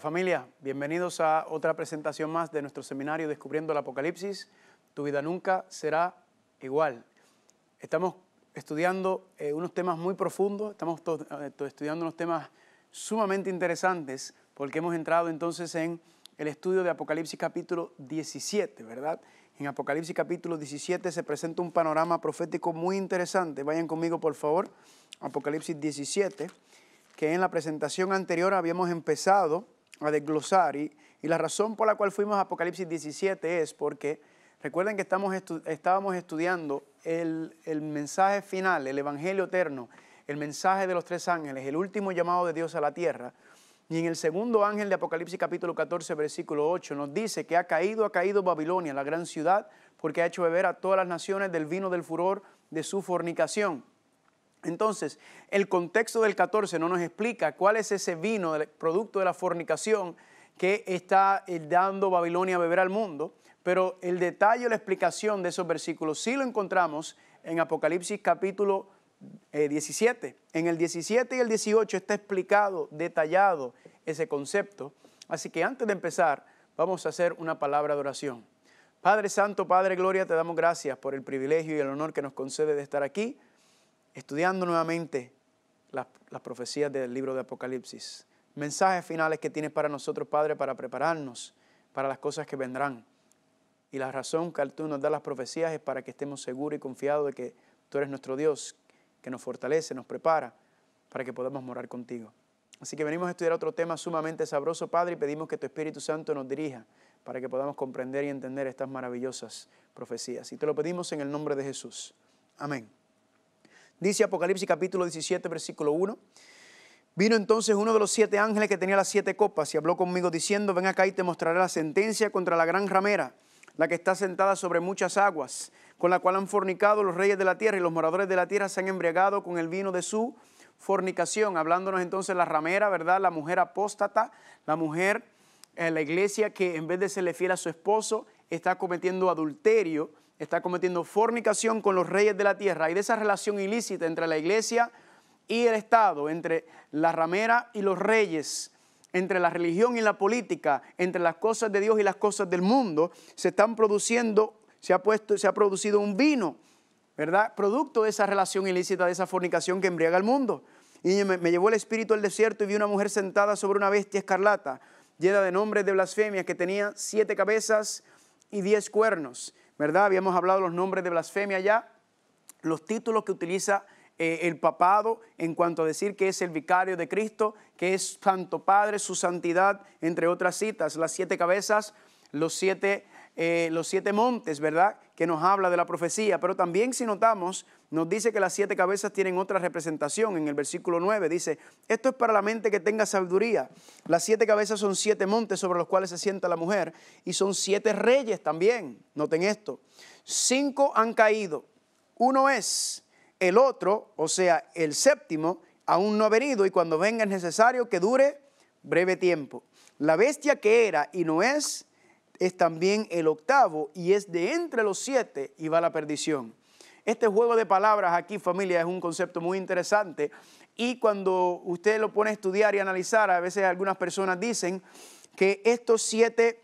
familia, bienvenidos a otra presentación más de nuestro seminario Descubriendo el Apocalipsis. Tu vida nunca será igual. Estamos estudiando eh, unos temas muy profundos, estamos eh, estudiando unos temas sumamente interesantes porque hemos entrado entonces en el estudio de Apocalipsis capítulo 17, ¿verdad? En Apocalipsis capítulo 17 se presenta un panorama profético muy interesante. Vayan conmigo por favor, Apocalipsis 17 que en la presentación anterior habíamos empezado a desglosar y, la razón por la cual fuimos a Apocalipsis 17 es porque recuerden que estamos estábamos estudiando el, el mensaje final, el Evangelio eterno, el mensaje de los tres ángeles, el último llamado de Dios a la tierra. Y en el segundo ángel de Apocalipsis capítulo 14 versículo 8 nos dice que ha caído, ha caído Babilonia, la gran ciudad, porque ha hecho beber a todas las naciones del vino del furor de su fornicación. Entonces, el contexto del 14 no nos explica cuál es ese vino, el producto de la fornicación que está eh, dando Babilonia a beber al mundo, pero el detalle la explicación de esos versículos sí lo encontramos en Apocalipsis capítulo 17. Eh, en el 17 y el 18 está explicado, detallado ese concepto. Así que antes de empezar, vamos a hacer una palabra de oración. Padre Santo, Padre Gloria, te damos gracias por el privilegio y el honor que nos concede de estar aquí estudiando nuevamente las, profecías del libro de Apocalipsis. Mensajes finales que tienes para nosotros, Padre, para prepararnos para las cosas que vendrán. Y la razón que tú nos das las profecías es para que estemos seguros y confiados de que tú eres nuestro Dios, que nos fortalece, nos prepara para que podamos morar contigo. Así que venimos a estudiar otro tema sumamente sabroso, Padre, y pedimos que tu Espíritu Santo nos dirija para que podamos comprender y entender estas maravillosas profecías. Y te lo pedimos en el nombre de Jesús. Amén. Dice Apocalipsis capítulo 17, versículo 1. Vino entonces uno de los siete ángeles que tenía las siete copas y habló conmigo diciendo, ven acá y te mostraré la sentencia contra la gran ramera, la que está sentada sobre muchas aguas, con la cual han fornicado los reyes de la tierra y los moradores de la tierra se han embriagado con el vino de su fornicación. Hablándonos entonces la ramera, ¿verdad? La mujer apóstata, la mujer, eh, la iglesia que en vez de serle fiel a su esposo, está cometiendo adulterio está cometiendo fornicación con los reyes de la tierra y de esa relación ilícita entre la iglesia y el Estado, entre la ramera y los reyes, entre la religión y la política, entre las cosas de Dios y las cosas del mundo, se están produciendo, se ha, puesto, se ha producido un vino, ¿verdad? Producto de esa relación ilícita, de esa fornicación que embriaga al mundo. Y me, me llevó el espíritu al desierto y vi una mujer sentada sobre una bestia escarlata, llena de nombres de blasfemia, que tenía siete cabezas y diez cuernos ¿verdad? Habíamos hablado los nombres de blasfemia ya, los títulos que utiliza eh, el papado en cuanto a decir que es el vicario de Cristo, que es Santo Padre, su santidad, entre otras citas, las siete cabezas, los siete eh, los siete montes, ¿verdad? Que nos habla de la profecía, pero también si notamos, nos dice que las siete cabezas tienen otra representación. En el versículo 9 dice, esto es para la mente que tenga sabiduría. Las siete cabezas son siete montes sobre los cuales se sienta la mujer y son siete reyes también. Noten esto. Cinco han caído. Uno es el otro, o sea, el séptimo, aún no ha venido y cuando venga es necesario que dure breve tiempo. La bestia que era y no es es también el octavo y es de entre los siete y va la perdición. Este juego de palabras aquí, familia, es un concepto muy interesante y cuando usted lo pone a estudiar y analizar, a veces algunas personas dicen que estos siete,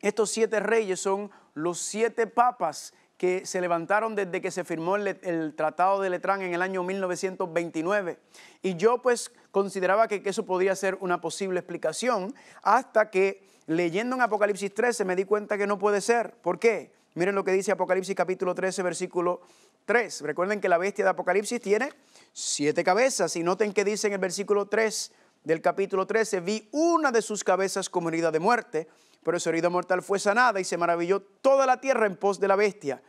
estos reyes son los siete papas que se levantaron desde que se firmó el, Tratado de Letrán en el año 1929. Y yo pues consideraba que, eso podría ser una posible explicación hasta que leyendo en Apocalipsis 13 me di cuenta que no puede ser. ¿Por qué? Miren lo que dice Apocalipsis capítulo 13, versículo 3. Recuerden que la bestia de Apocalipsis tiene siete cabezas y noten que dice en el versículo 3 del capítulo 13, vi una de sus cabezas como herida de muerte, pero su herida mortal fue sanada y se maravilló toda la tierra en pos de la bestia.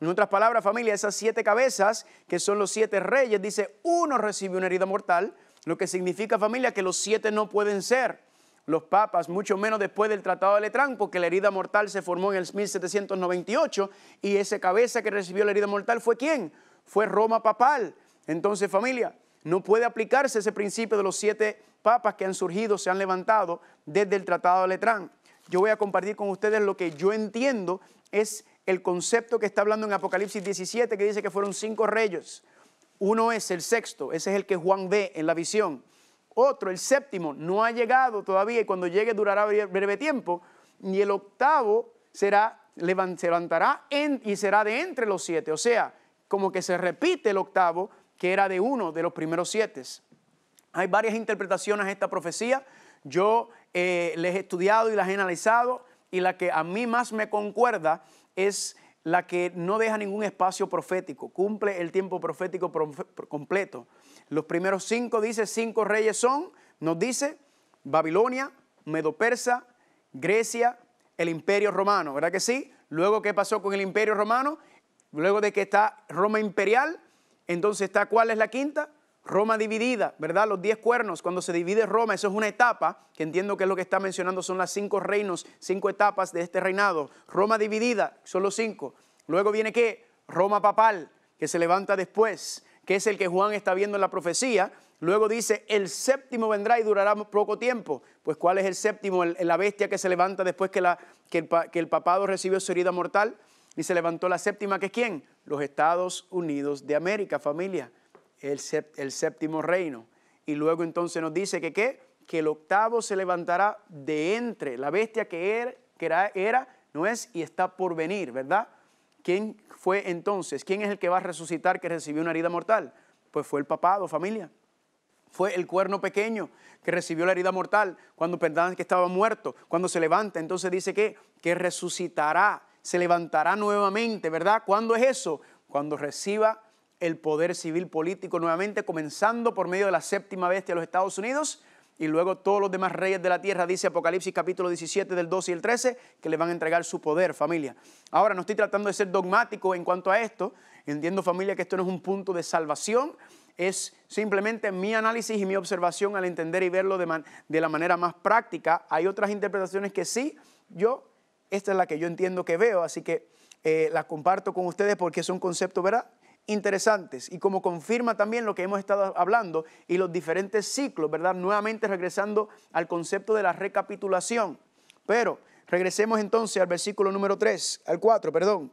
En otras palabras, familia, esas siete cabezas, que son los siete reyes, dice, uno recibió una herida mortal, lo que significa, familia, que los siete no pueden ser los papas, mucho menos después del Tratado de Letrán, porque la herida mortal se formó en el 1798 y ese cabeza que recibió la herida mortal fue quién? Fue Roma papal. Entonces, familia, no puede aplicarse ese principio de los siete papas que han surgido, se han levantado desde el Tratado de Letrán. Yo voy a compartir con ustedes lo que yo entiendo es el concepto que está hablando en Apocalipsis 17, que dice que fueron cinco reyes. Uno es el sexto, ese es el que Juan ve en la visión. Otro, el séptimo, no ha llegado todavía y cuando llegue durará breve tiempo. Y el octavo será, se levantará y será de entre los siete. O sea, como que se repite el octavo que era de uno de los primeros siete. Hay varias interpretaciones a esta profecía. Yo las eh, les he estudiado y las he analizado y la que a mí más me concuerda es la que no deja ningún espacio profético, cumple el tiempo profético completo. Los primeros cinco, dice, cinco reyes son, nos dice, Babilonia, Medo-Persa, Grecia, el Imperio Romano, ¿verdad que sí? Luego, ¿qué pasó con el Imperio Romano? Luego de que está Roma Imperial, entonces está, ¿cuál es la quinta? Roma dividida, ¿verdad? Los diez cuernos, cuando se divide Roma, eso es una etapa, que entiendo que es lo que está mencionando, son las cinco reinos, cinco etapas de este reinado. Roma dividida, son los cinco. Luego viene qué? Roma papal, que se levanta después que es el que Juan está viendo en la profecía. Luego dice, el séptimo vendrá y durará poco tiempo. Pues ¿cuál es el séptimo? El, la bestia que se levanta después que, la, que, el, papado recibió su herida mortal y se levantó la séptima, que es quién? Los Estados Unidos de América, familia, el, el séptimo reino. Y luego entonces nos dice que qué? Que el octavo se levantará de entre la bestia que era, que era, no es y está por venir, ¿verdad? ¿Quién fue entonces? ¿Quién es el que va a resucitar que recibió una herida mortal? Pues fue el papado, familia. Fue el cuerno pequeño que recibió la herida mortal cuando pensaban que estaba muerto, cuando se levanta. Entonces dice que, que resucitará, se levantará nuevamente, ¿verdad? ¿Cuándo es eso? Cuando reciba el poder civil político nuevamente, comenzando por medio de la séptima bestia de los Estados Unidos, y luego todos los demás reyes de la tierra, dice Apocalipsis capítulo 17 del 12 y el 13, que le van a entregar su poder, familia. Ahora, no estoy tratando de ser dogmático en cuanto a esto, entiendo familia que esto no es un punto de salvación, es simplemente mi análisis y mi observación al entender y verlo de, la manera más práctica. Hay otras interpretaciones que sí, yo, esta es la que yo entiendo que veo, así que las eh, la comparto con ustedes porque es un concepto, ¿verdad? interesantes y como confirma también lo que hemos estado hablando y los diferentes ciclos, ¿verdad? Nuevamente regresando al concepto de la recapitulación. Pero regresemos entonces al versículo número 3, al 4, perdón.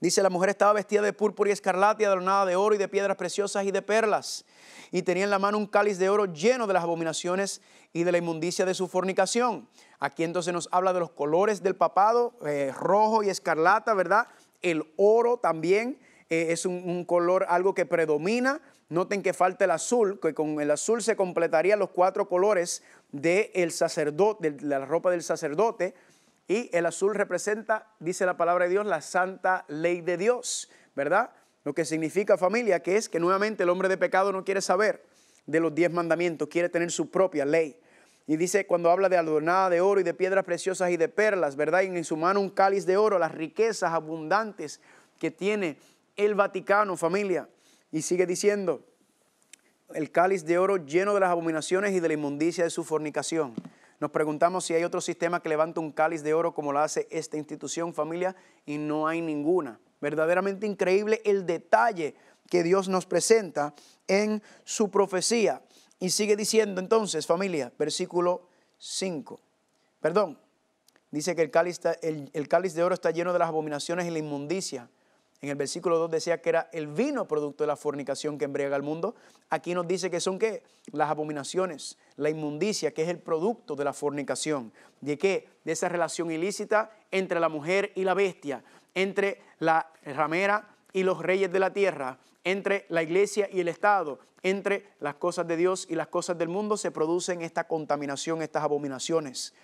Dice, la mujer estaba vestida de púrpura y escarlata, y adornada de oro y de piedras preciosas y de perlas, y tenía en la mano un cáliz de oro lleno de las abominaciones y de la inmundicia de su fornicación. Aquí entonces nos habla de los colores del papado, eh, rojo y escarlata, ¿verdad? El oro también, eh, es un, color, algo que predomina. Noten que falta el azul, que con el azul se completarían los cuatro colores de, sacerdote, de la ropa del sacerdote. Y el azul representa, dice la palabra de Dios, la santa ley de Dios, ¿verdad? Lo que significa familia, que es que nuevamente el hombre de pecado no quiere saber de los diez mandamientos, quiere tener su propia ley. Y dice cuando habla de adornada de oro y de piedras preciosas y de perlas, ¿verdad? Y en su mano un cáliz de oro, las riquezas abundantes que tiene el Vaticano, familia. Y sigue diciendo, el cáliz de oro lleno de las abominaciones y de la inmundicia de su fornicación. Nos preguntamos si hay otro sistema que levanta un cáliz de oro como lo hace esta institución, familia, y no hay ninguna. Verdaderamente increíble el detalle que Dios nos presenta en su profecía. Y sigue diciendo entonces, familia, versículo 5. Perdón, dice que el cáliz, el cáliz de oro está lleno de las abominaciones y la inmundicia en el versículo 2 decía que era el vino producto de la fornicación que embriaga al mundo. Aquí nos dice que son qué? Las abominaciones, la inmundicia, que es el producto de la fornicación. ¿De qué? De esa relación ilícita entre la mujer y la bestia, entre la ramera y los reyes de la tierra, entre la iglesia y el Estado, entre las cosas de Dios y las cosas del mundo, se producen esta contaminación, estas abominaciones.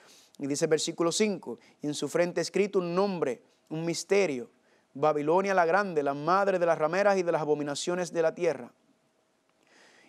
Y dice el versículo 5, en su frente escrito un nombre, un misterio, Babilonia la grande, la madre de las rameras y de las abominaciones de la tierra.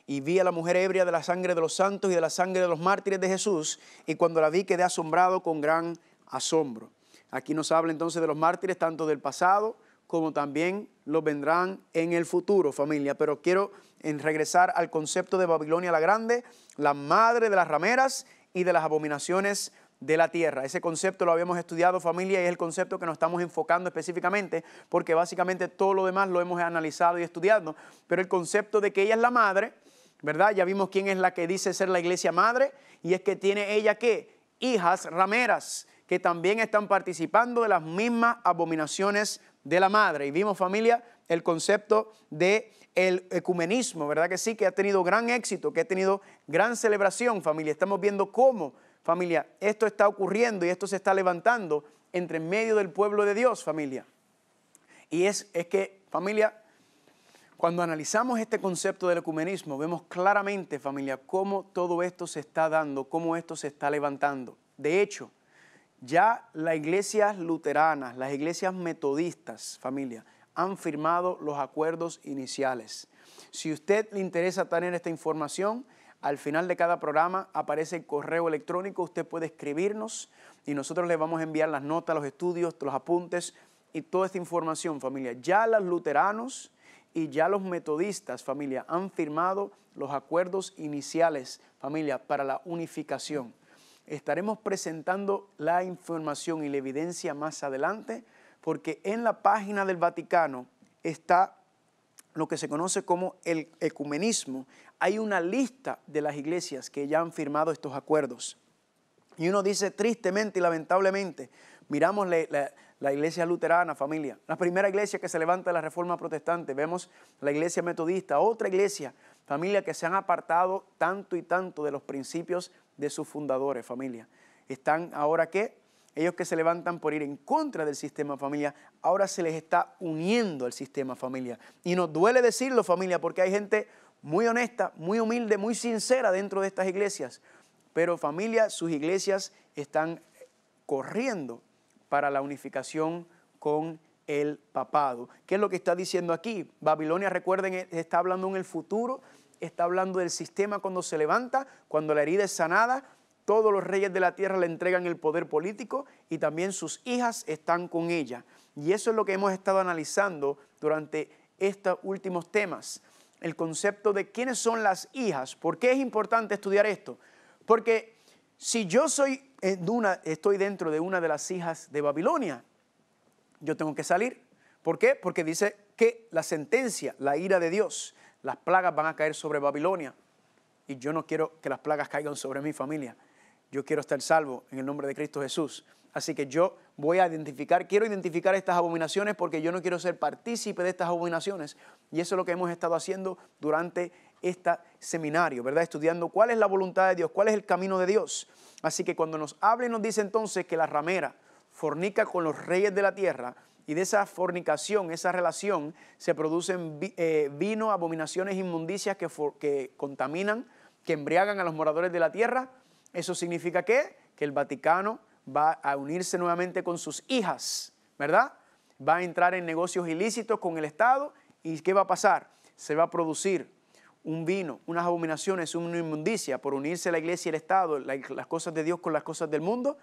Y vi a la mujer ebria de la sangre de los santos y de la sangre de los mártires de Jesús, y cuando la vi quedé asombrado con gran asombro. Aquí nos habla entonces de los mártires, tanto del pasado como también los vendrán en el futuro, familia. Pero quiero en regresar al concepto de Babilonia la Grande, la madre de las rameras y de las abominaciones de la tierra. Ese concepto lo habíamos estudiado familia y es el concepto que nos estamos enfocando específicamente porque básicamente todo lo demás lo hemos analizado y estudiado, pero el concepto de que ella es la madre, ¿verdad? Ya vimos quién es la que dice ser la iglesia madre y es que tiene ella qué? Hijas rameras que también están participando de las mismas abominaciones de la madre. Y vimos familia el concepto de el ecumenismo, ¿verdad que sí? Que ha tenido gran éxito, que ha tenido gran celebración, familia. Estamos viendo cómo Familia, esto está ocurriendo y esto se está levantando entre medio del pueblo de Dios, familia. Y es, es que, familia, cuando analizamos este concepto del ecumenismo, vemos claramente, familia, cómo todo esto se está dando, cómo esto se está levantando. De hecho, ya las iglesias luteranas, las iglesias metodistas, familia, han firmado los acuerdos iniciales. Si usted le interesa tener esta información, al final de cada programa aparece el correo electrónico, usted puede escribirnos y nosotros le vamos a enviar las notas, los estudios, los apuntes y toda esta información, familia. Ya los luteranos y ya los metodistas, familia, han firmado los acuerdos iniciales, familia, para la unificación. Estaremos presentando la información y la evidencia más adelante, porque en la página del Vaticano está lo que se conoce como el ecumenismo, hay una lista de las iglesias que ya han firmado estos acuerdos. Y uno dice tristemente y lamentablemente, miramos la, iglesia luterana, familia, la primera iglesia que se levanta de la reforma protestante, vemos la iglesia metodista, otra iglesia, familia que se han apartado tanto y tanto de los principios de sus fundadores, familia. Están ahora qué? Ellos que se levantan por ir en contra del sistema familia, ahora se les está uniendo al sistema familia. Y nos duele decirlo familia, porque hay gente muy honesta, muy humilde, muy sincera dentro de estas iglesias. Pero familia, sus iglesias están corriendo para la unificación con el papado. ¿Qué es lo que está diciendo aquí? Babilonia, recuerden, está hablando en el futuro, está hablando del sistema cuando se levanta, cuando la herida es sanada, todos los reyes de la tierra le entregan el poder político y también sus hijas están con ella. Y eso es lo que hemos estado analizando durante estos últimos temas, el concepto de quiénes son las hijas. ¿Por qué es importante estudiar esto? Porque si yo soy una, estoy dentro de una de las hijas de Babilonia, yo tengo que salir. ¿Por qué? Porque dice que la sentencia, la ira de Dios, las plagas van a caer sobre Babilonia. Y yo no quiero que las plagas caigan sobre mi familia yo quiero estar salvo en el nombre de Cristo Jesús. Así que yo voy a identificar, quiero identificar estas abominaciones porque yo no quiero ser partícipe de estas abominaciones. Y eso es lo que hemos estado haciendo durante este seminario, ¿verdad? Estudiando cuál es la voluntad de Dios, cuál es el camino de Dios. Así que cuando nos habla y nos dice entonces que la ramera fornica con los reyes de la tierra, y de esa fornicación, esa relación, se producen eh, vino, abominaciones, inmundicias que contaminan, que embriagan a los moradores de la tierra eso significa que, que el Vaticano va a unirse nuevamente con sus hijas, ¿verdad? Va a entrar en negocios ilícitos con el Estado y ¿qué va a pasar? Se va a producir un vino, unas abominaciones, una inmundicia por unirse la iglesia y el Estado, las cosas de Dios con las cosas del mundo,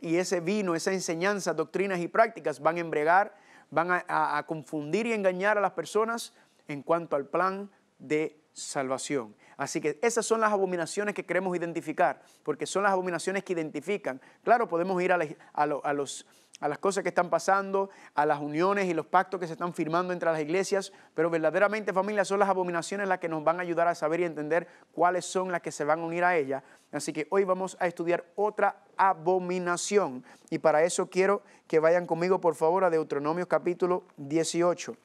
y ese vino, esa enseñanza, doctrinas y prácticas van a embregar, van a confundir y engañar a las personas en cuanto al plan de salvación. Así que esas son las abominaciones que queremos identificar, porque son las abominaciones que identifican. Claro, podemos ir a, los a las cosas que están pasando, a las uniones y los pactos que se están firmando entre las iglesias, pero verdaderamente familia son las abominaciones las que nos van a ayudar a saber y entender cuáles son las que se van a unir a ella. Así que hoy vamos a estudiar otra abominación y para eso quiero que vayan conmigo por favor a Deuteronomio capítulo 18.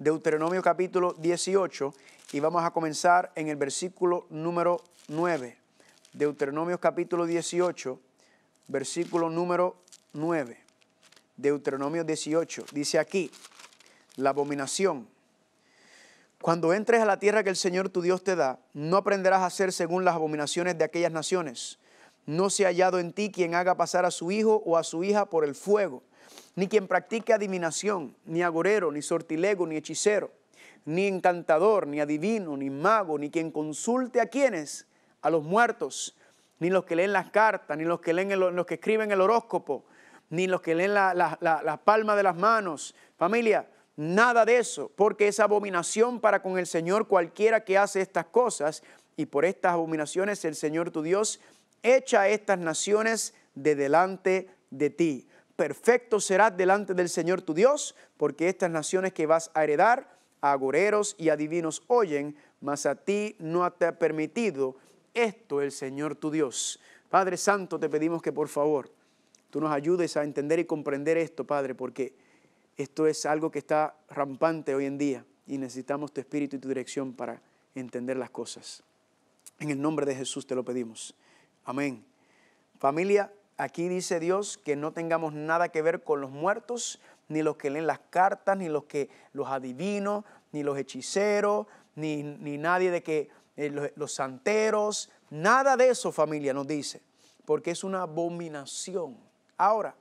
Deuteronomio capítulo 18 y vamos a comenzar en el versículo número 9. Deuteronomio capítulo 18, versículo número 9. Deuteronomio 18 dice aquí, la abominación. Cuando entres a la tierra que el Señor tu Dios te da, no aprenderás a hacer según las abominaciones de aquellas naciones. No se ha hallado en ti quien haga pasar a su hijo o a su hija por el fuego ni quien practique adivinación, ni agorero, ni sortilego, ni hechicero, ni encantador, ni adivino, ni mago, ni quien consulte a quienes, a los muertos, ni los que leen las cartas, ni los que, leen los que escriben el horóscopo, ni los que leen las la, palmas de las manos. Familia, nada de eso, porque es abominación para con el Señor cualquiera que hace estas cosas, y por estas abominaciones el Señor tu Dios echa a estas naciones de delante de ti perfecto serás delante del Señor tu Dios, porque estas naciones que vas a heredar, agoreros y adivinos oyen, mas a ti no te ha permitido esto el Señor tu Dios. Padre Santo, te pedimos que por favor tú nos ayudes a entender y comprender esto, Padre, porque esto es algo que está rampante hoy en día y necesitamos tu espíritu y tu dirección para entender las cosas. En el nombre de Jesús te lo pedimos. Amén. Familia, Aquí dice Dios que no tengamos nada que ver con los muertos, ni los que leen las cartas, ni los que los adivino, ni los hechiceros, ni, nadie de que eh, los santeros, nada de eso familia nos dice, porque es una abominación. Ahora,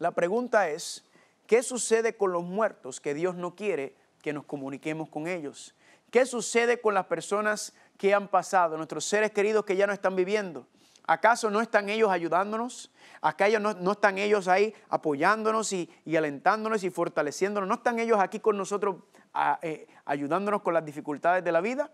la pregunta es, ¿qué sucede con los muertos que Dios no quiere que nos comuniquemos con ellos? ¿Qué sucede con las personas que han pasado, nuestros seres queridos que ya no están viviendo? ¿Acaso no están ellos ayudándonos? ¿Acaso no, están ellos ahí apoyándonos y, alentándonos y fortaleciéndonos? ¿No están ellos aquí con nosotros eh, ayudándonos con las dificultades de la vida?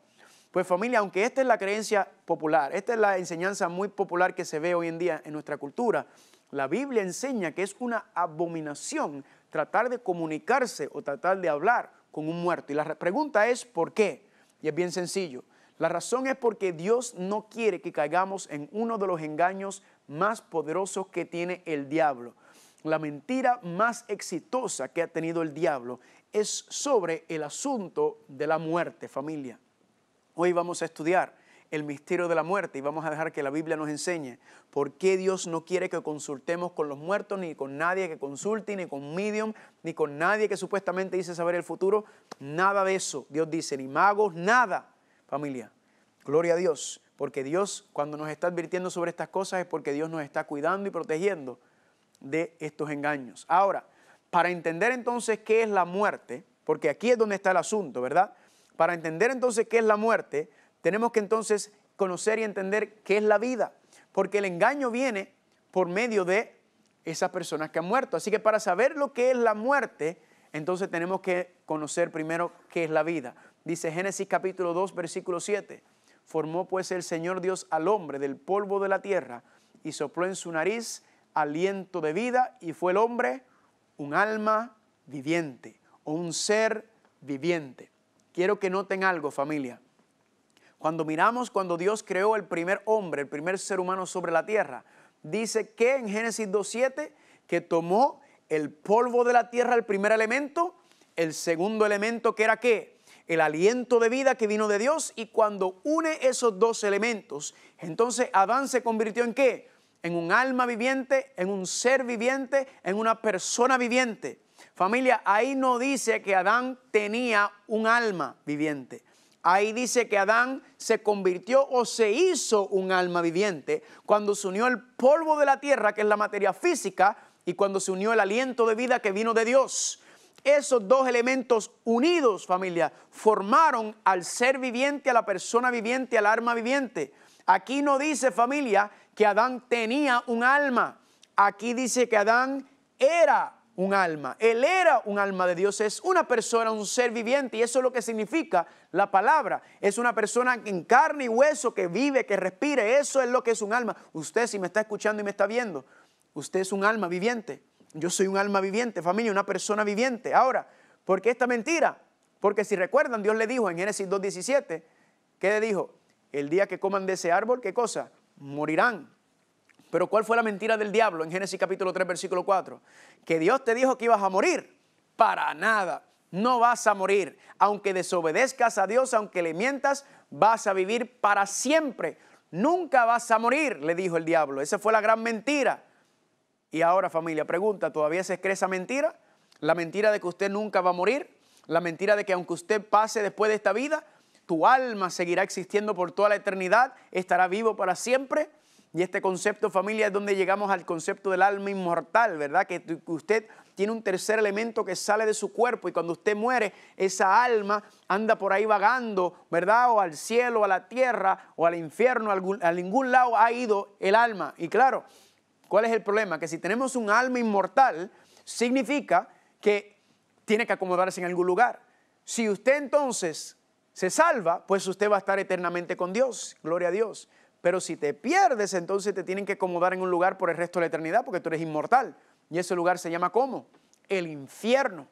Pues familia, aunque esta es la creencia popular, esta es la enseñanza muy popular que se ve hoy en día en nuestra cultura, la Biblia enseña que es una abominación tratar de comunicarse o tratar de hablar con un muerto. Y la pregunta es, ¿por qué? Y es bien sencillo. La razón es porque Dios no quiere que caigamos en uno de los engaños más poderosos que tiene el diablo. La mentira más exitosa que ha tenido el diablo es sobre el asunto de la muerte, familia. Hoy vamos a estudiar el misterio de la muerte y vamos a dejar que la Biblia nos enseñe por qué Dios no quiere que consultemos con los muertos, ni con nadie que consulte, ni con medium, ni con nadie que supuestamente dice saber el futuro. Nada de eso. Dios dice, ni magos, nada familia. Gloria a Dios, porque Dios cuando nos está advirtiendo sobre estas cosas es porque Dios nos está cuidando y protegiendo de estos engaños. Ahora, para entender entonces qué es la muerte, porque aquí es donde está el asunto, ¿verdad? Para entender entonces qué es la muerte, tenemos que entonces conocer y entender qué es la vida, porque el engaño viene por medio de esas personas que han muerto. Así que para saber lo que es la muerte, entonces tenemos que conocer primero qué es la vida. Dice Génesis capítulo 2, versículo 7. Formó pues el Señor Dios al hombre del polvo de la tierra y sopló en su nariz aliento de vida y fue el hombre un alma viviente o un ser viviente. Quiero que noten algo familia. Cuando miramos cuando Dios creó el primer hombre, el primer ser humano sobre la tierra, dice que en Génesis 2.7 que tomó el polvo de la tierra, el primer elemento, el segundo elemento que era qué? el aliento de vida que vino de Dios y cuando une esos dos elementos, entonces Adán se convirtió en qué? En un alma viviente, en un ser viviente, en una persona viviente. Familia, ahí no dice que Adán tenía un alma viviente. Ahí dice que Adán se convirtió o se hizo un alma viviente cuando se unió el polvo de la tierra, que es la materia física, y cuando se unió el aliento de vida que vino de Dios. Esos dos elementos unidos, familia, formaron al ser viviente, a la persona viviente, al alma viviente. Aquí no dice, familia, que Adán tenía un alma. Aquí dice que Adán era un alma. Él era un alma de Dios, es una persona, un ser viviente, y eso es lo que significa la palabra. Es una persona en carne y hueso que vive, que respire, eso es lo que es un alma. Usted si me está escuchando y me está viendo, usted es un alma viviente. Yo soy un alma viviente, familia, una persona viviente. Ahora, ¿por qué esta mentira? Porque si recuerdan, Dios le dijo en Génesis 2.17, ¿qué le dijo? El día que coman de ese árbol, ¿qué cosa? Morirán. Pero ¿cuál fue la mentira del diablo en Génesis capítulo 3, versículo 4? Que Dios te dijo que ibas a morir. Para nada. No vas a morir. Aunque desobedezcas a Dios, aunque le mientas, vas a vivir para siempre. Nunca vas a morir, le dijo el diablo. Esa fue la gran mentira. Y ahora familia, pregunta, ¿todavía se cree esa mentira? La mentira de que usted nunca va a morir, la mentira de que aunque usted pase después de esta vida, tu alma seguirá existiendo por toda la eternidad, estará vivo para siempre. Y este concepto familia es donde llegamos al concepto del alma inmortal, ¿verdad? Que usted tiene un tercer elemento que sale de su cuerpo y cuando usted muere, esa alma anda por ahí vagando, ¿verdad? O al cielo, a la tierra, o al infierno, a ningún lado ha ido el alma. Y claro, ¿Cuál es el problema? Que si tenemos un alma inmortal, significa que tiene que acomodarse en algún lugar. Si usted entonces se salva, pues usted va a estar eternamente con Dios, gloria a Dios. Pero si te pierdes, entonces te tienen que acomodar en un lugar por el resto de la eternidad, porque tú eres inmortal. Y ese lugar se llama ¿cómo? El infierno.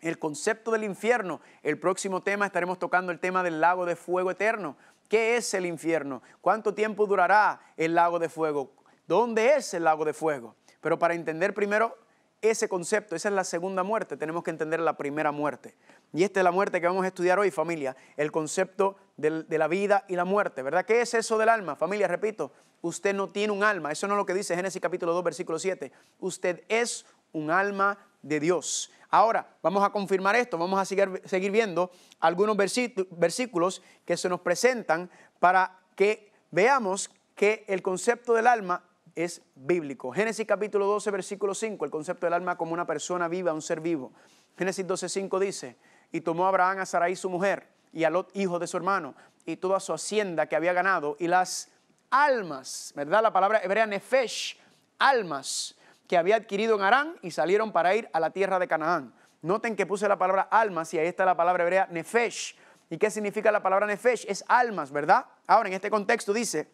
El concepto del infierno. El próximo tema estaremos tocando el tema del lago de fuego eterno. ¿Qué es el infierno? ¿Cuánto tiempo durará el lago de fuego? ¿Dónde es el lago de fuego? Pero para entender primero ese concepto, esa es la segunda muerte, tenemos que entender la primera muerte. Y esta es la muerte que vamos a estudiar hoy, familia, el concepto de la vida y la muerte, ¿verdad? ¿Qué es eso del alma? Familia, repito, usted no tiene un alma, eso no es lo que dice Génesis capítulo 2, versículo 7, usted es un alma de Dios. Ahora, vamos a confirmar esto, vamos a seguir, seguir viendo algunos versículos que se nos presentan para que veamos que el concepto del alma es bíblico. Génesis capítulo 12, versículo 5, el concepto del alma como una persona viva, un ser vivo. Génesis 12, 5 dice, y tomó Abraham a Sarai su mujer y a Lot, hijo de su hermano, y toda su hacienda que había ganado y las almas, ¿verdad? La palabra hebrea nefesh, almas que había adquirido en Arán y salieron para ir a la tierra de Canaán. Noten que puse la palabra almas y ahí está la palabra hebrea nefesh. ¿Y qué significa la palabra nefesh? Es almas, ¿verdad? Ahora, en este contexto dice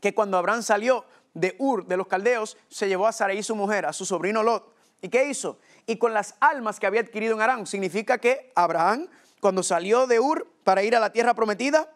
que cuando Abraham salió de Ur, de los caldeos, se llevó a Sarai su mujer, a su sobrino Lot. ¿Y qué hizo? Y con las almas que había adquirido en Aram, Significa que Abraham, cuando salió de Ur para ir a la tierra prometida,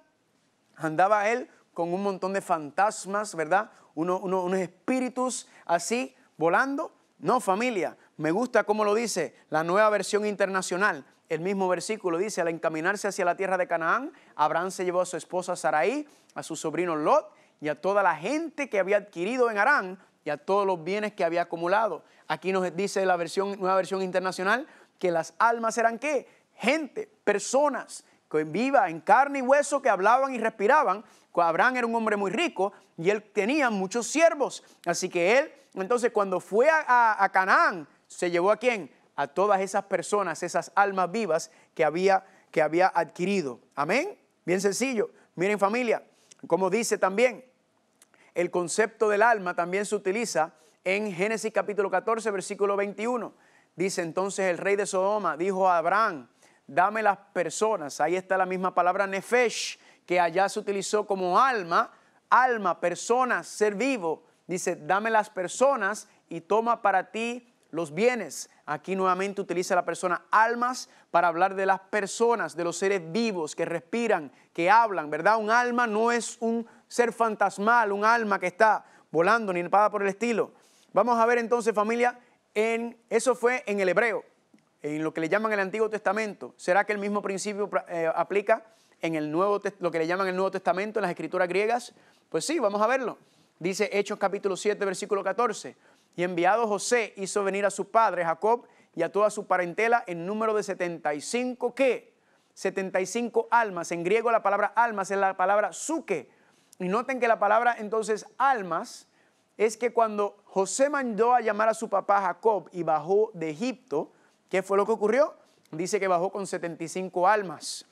andaba él con un montón de fantasmas, ¿verdad? unos espíritus así volando. No, familia, me gusta cómo lo dice la nueva versión internacional. El mismo versículo dice, al encaminarse hacia la tierra de Canaán, Abraham se llevó a su esposa Sarai, a su sobrino Lot y a toda la gente que había adquirido en Arán y a todos los bienes que había acumulado. Aquí nos dice la versión, nueva versión internacional que las almas eran qué? Gente, personas que viva en carne y hueso que hablaban y respiraban. Abraham era un hombre muy rico y él tenía muchos siervos. Así que él, entonces cuando fue a, Canaán, se llevó a quién? A todas esas personas, esas almas vivas que había, que había adquirido. Amén. Bien sencillo. Miren familia, como dice también, el concepto del alma también se utiliza en Génesis capítulo 14, versículo 21. Dice entonces el rey de Sodoma, dijo a Abraham, dame las personas. Ahí está la misma palabra nefesh, que allá se utilizó como alma, alma, personas ser vivo. Dice, dame las personas y toma para ti los bienes. Aquí nuevamente utiliza la persona almas para hablar de las personas, de los seres vivos que respiran, que hablan, ¿verdad? Un alma no es un ser fantasmal, un alma que está volando ni nada por el estilo. Vamos a ver entonces familia, en, eso fue en el hebreo, en lo que le llaman el Antiguo Testamento. ¿Será que el mismo principio eh, aplica en el nuevo, lo que le llaman el Nuevo Testamento, en las escrituras griegas? Pues sí, vamos a verlo. Dice Hechos capítulo 7, versículo 14. Y enviado José hizo venir a su padre Jacob y a toda su parentela en número de 75 que 75 almas. En griego la palabra almas es la palabra suque. Y noten que la palabra entonces almas es que cuando José mandó a llamar a su papá Jacob y bajó de Egipto, ¿qué fue lo que ocurrió? Dice que bajó con 75 almas.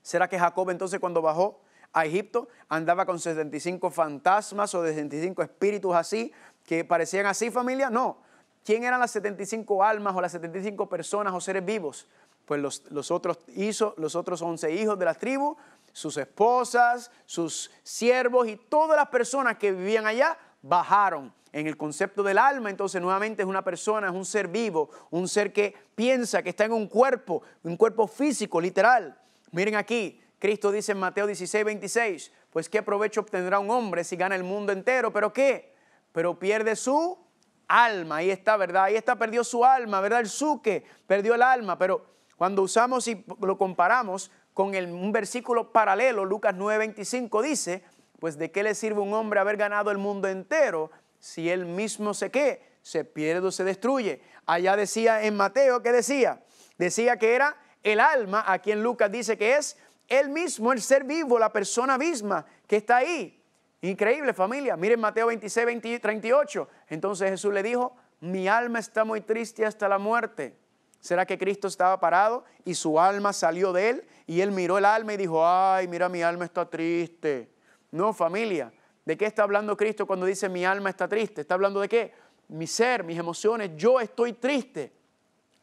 ¿Será que Jacob entonces cuando bajó a Egipto andaba con 75 fantasmas o 75 espíritus así que parecían así familia, no. ¿Quién eran las 75 almas o las 75 personas o seres vivos? Pues los, otros hizo, los otros 11 hijos de la tribu, sus esposas, sus siervos y todas las personas que vivían allá bajaron. En el concepto del alma, entonces nuevamente es una persona, es un ser vivo, un ser que piensa, que está en un cuerpo, un cuerpo físico, literal. Miren aquí, Cristo dice en Mateo 16, 26, pues qué provecho obtendrá un hombre si gana el mundo entero, pero ¿qué? pero pierde su alma. Ahí está, ¿verdad? Ahí está, perdió su alma, ¿verdad? El suque perdió el alma. Pero cuando usamos y lo comparamos con un versículo paralelo, Lucas 25, dice, pues de qué le sirve un hombre haber ganado el mundo entero si él mismo se qué, se pierde o se destruye. Allá decía en Mateo, ¿qué decía? Decía que era el alma, aquí quien Lucas dice que es él mismo, el ser vivo, la persona misma que está ahí. Increíble familia. Miren Mateo 26, 38. Entonces Jesús le dijo, mi alma está muy triste hasta la muerte. ¿Será que Cristo estaba parado y su alma salió de él? Y él miró el alma y dijo, ay, mira, mi alma está triste. No, familia, ¿de qué está hablando Cristo cuando dice mi alma está triste? ¿Está hablando de qué? Mi ser, mis emociones, yo estoy triste.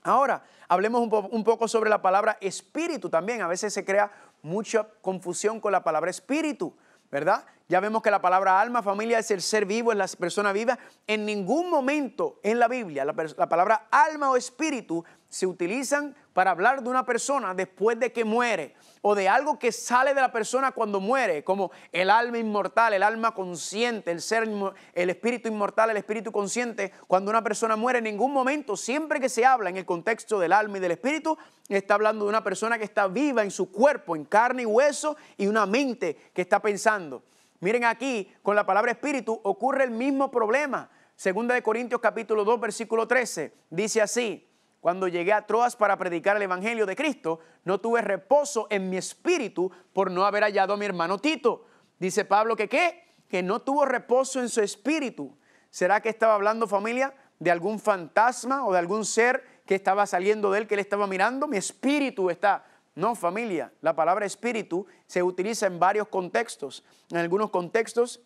Ahora, hablemos un poco sobre la palabra espíritu también. A veces se crea mucha confusión con la palabra espíritu, ¿verdad? Ya vemos que la palabra alma, familia, es el ser vivo, es la persona viva. En ningún momento en la Biblia la, la palabra alma o espíritu se utilizan para hablar de una persona después de que muere o de algo que sale de la persona cuando muere, como el alma inmortal, el alma consciente, el ser, el espíritu inmortal, el espíritu consciente. Cuando una persona muere, en ningún momento, siempre que se habla en el contexto del alma y del espíritu, está hablando de una persona que está viva en su cuerpo, en carne y hueso, y una mente que está pensando. Miren aquí, con la palabra espíritu ocurre el mismo problema. Segunda de Corintios capítulo 2, versículo 13, dice así, cuando llegué a Troas para predicar el Evangelio de Cristo, no tuve reposo en mi espíritu por no haber hallado a mi hermano Tito. Dice Pablo que qué? Que no tuvo reposo en su espíritu. ¿Será que estaba hablando familia de algún fantasma o de algún ser que estaba saliendo de él, que le estaba mirando? Mi espíritu está no, familia, la palabra espíritu se utiliza en varios contextos. En algunos contextos,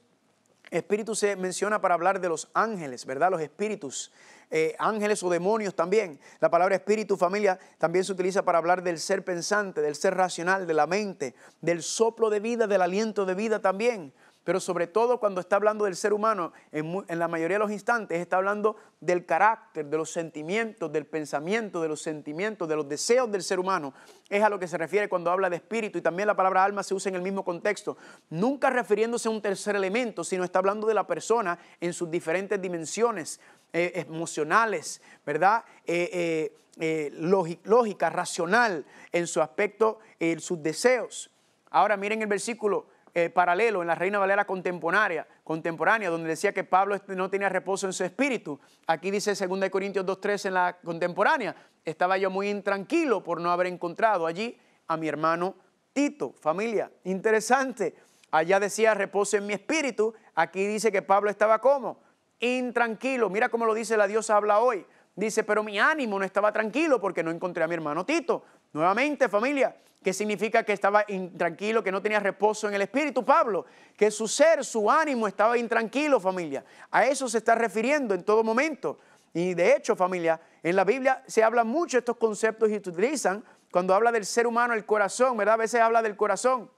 espíritu se menciona para hablar de los ángeles, ¿verdad? Los espíritus, eh, ángeles o demonios también. La palabra espíritu, familia, también se utiliza para hablar del ser pensante, del ser racional, de la mente, del soplo de vida, del aliento de vida también pero sobre todo cuando está hablando del ser humano, en, la mayoría de los instantes está hablando del carácter, de los sentimientos, del pensamiento, de los sentimientos, de los deseos del ser humano. Es a lo que se refiere cuando habla de espíritu y también la palabra alma se usa en el mismo contexto, nunca refiriéndose a un tercer elemento, sino está hablando de la persona en sus diferentes dimensiones eh, emocionales, ¿verdad? Eh, eh, lógica, racional, en su aspecto, en sus deseos. Ahora miren el versículo eh, paralelo en la Reina Valera contemporánea, contemporánea, donde decía que Pablo este no tenía reposo en su espíritu. Aquí dice 2 Corintios 2.3 en la contemporánea, estaba yo muy intranquilo por no haber encontrado allí a mi hermano Tito. Familia, interesante. Allá decía reposo en mi espíritu, aquí dice que Pablo estaba como intranquilo. Mira cómo lo dice la diosa habla hoy. Dice, pero mi ánimo no estaba tranquilo porque no encontré a mi hermano Tito. Nuevamente, familia, ¿Qué significa que estaba intranquilo, que no tenía reposo en el espíritu, Pablo, que su ser, su ánimo estaba intranquilo, familia. A eso se está refiriendo en todo momento. Y de hecho, familia, en la Biblia se habla mucho estos conceptos y se utilizan cuando habla del ser humano, el corazón, ¿verdad? A veces habla del corazón.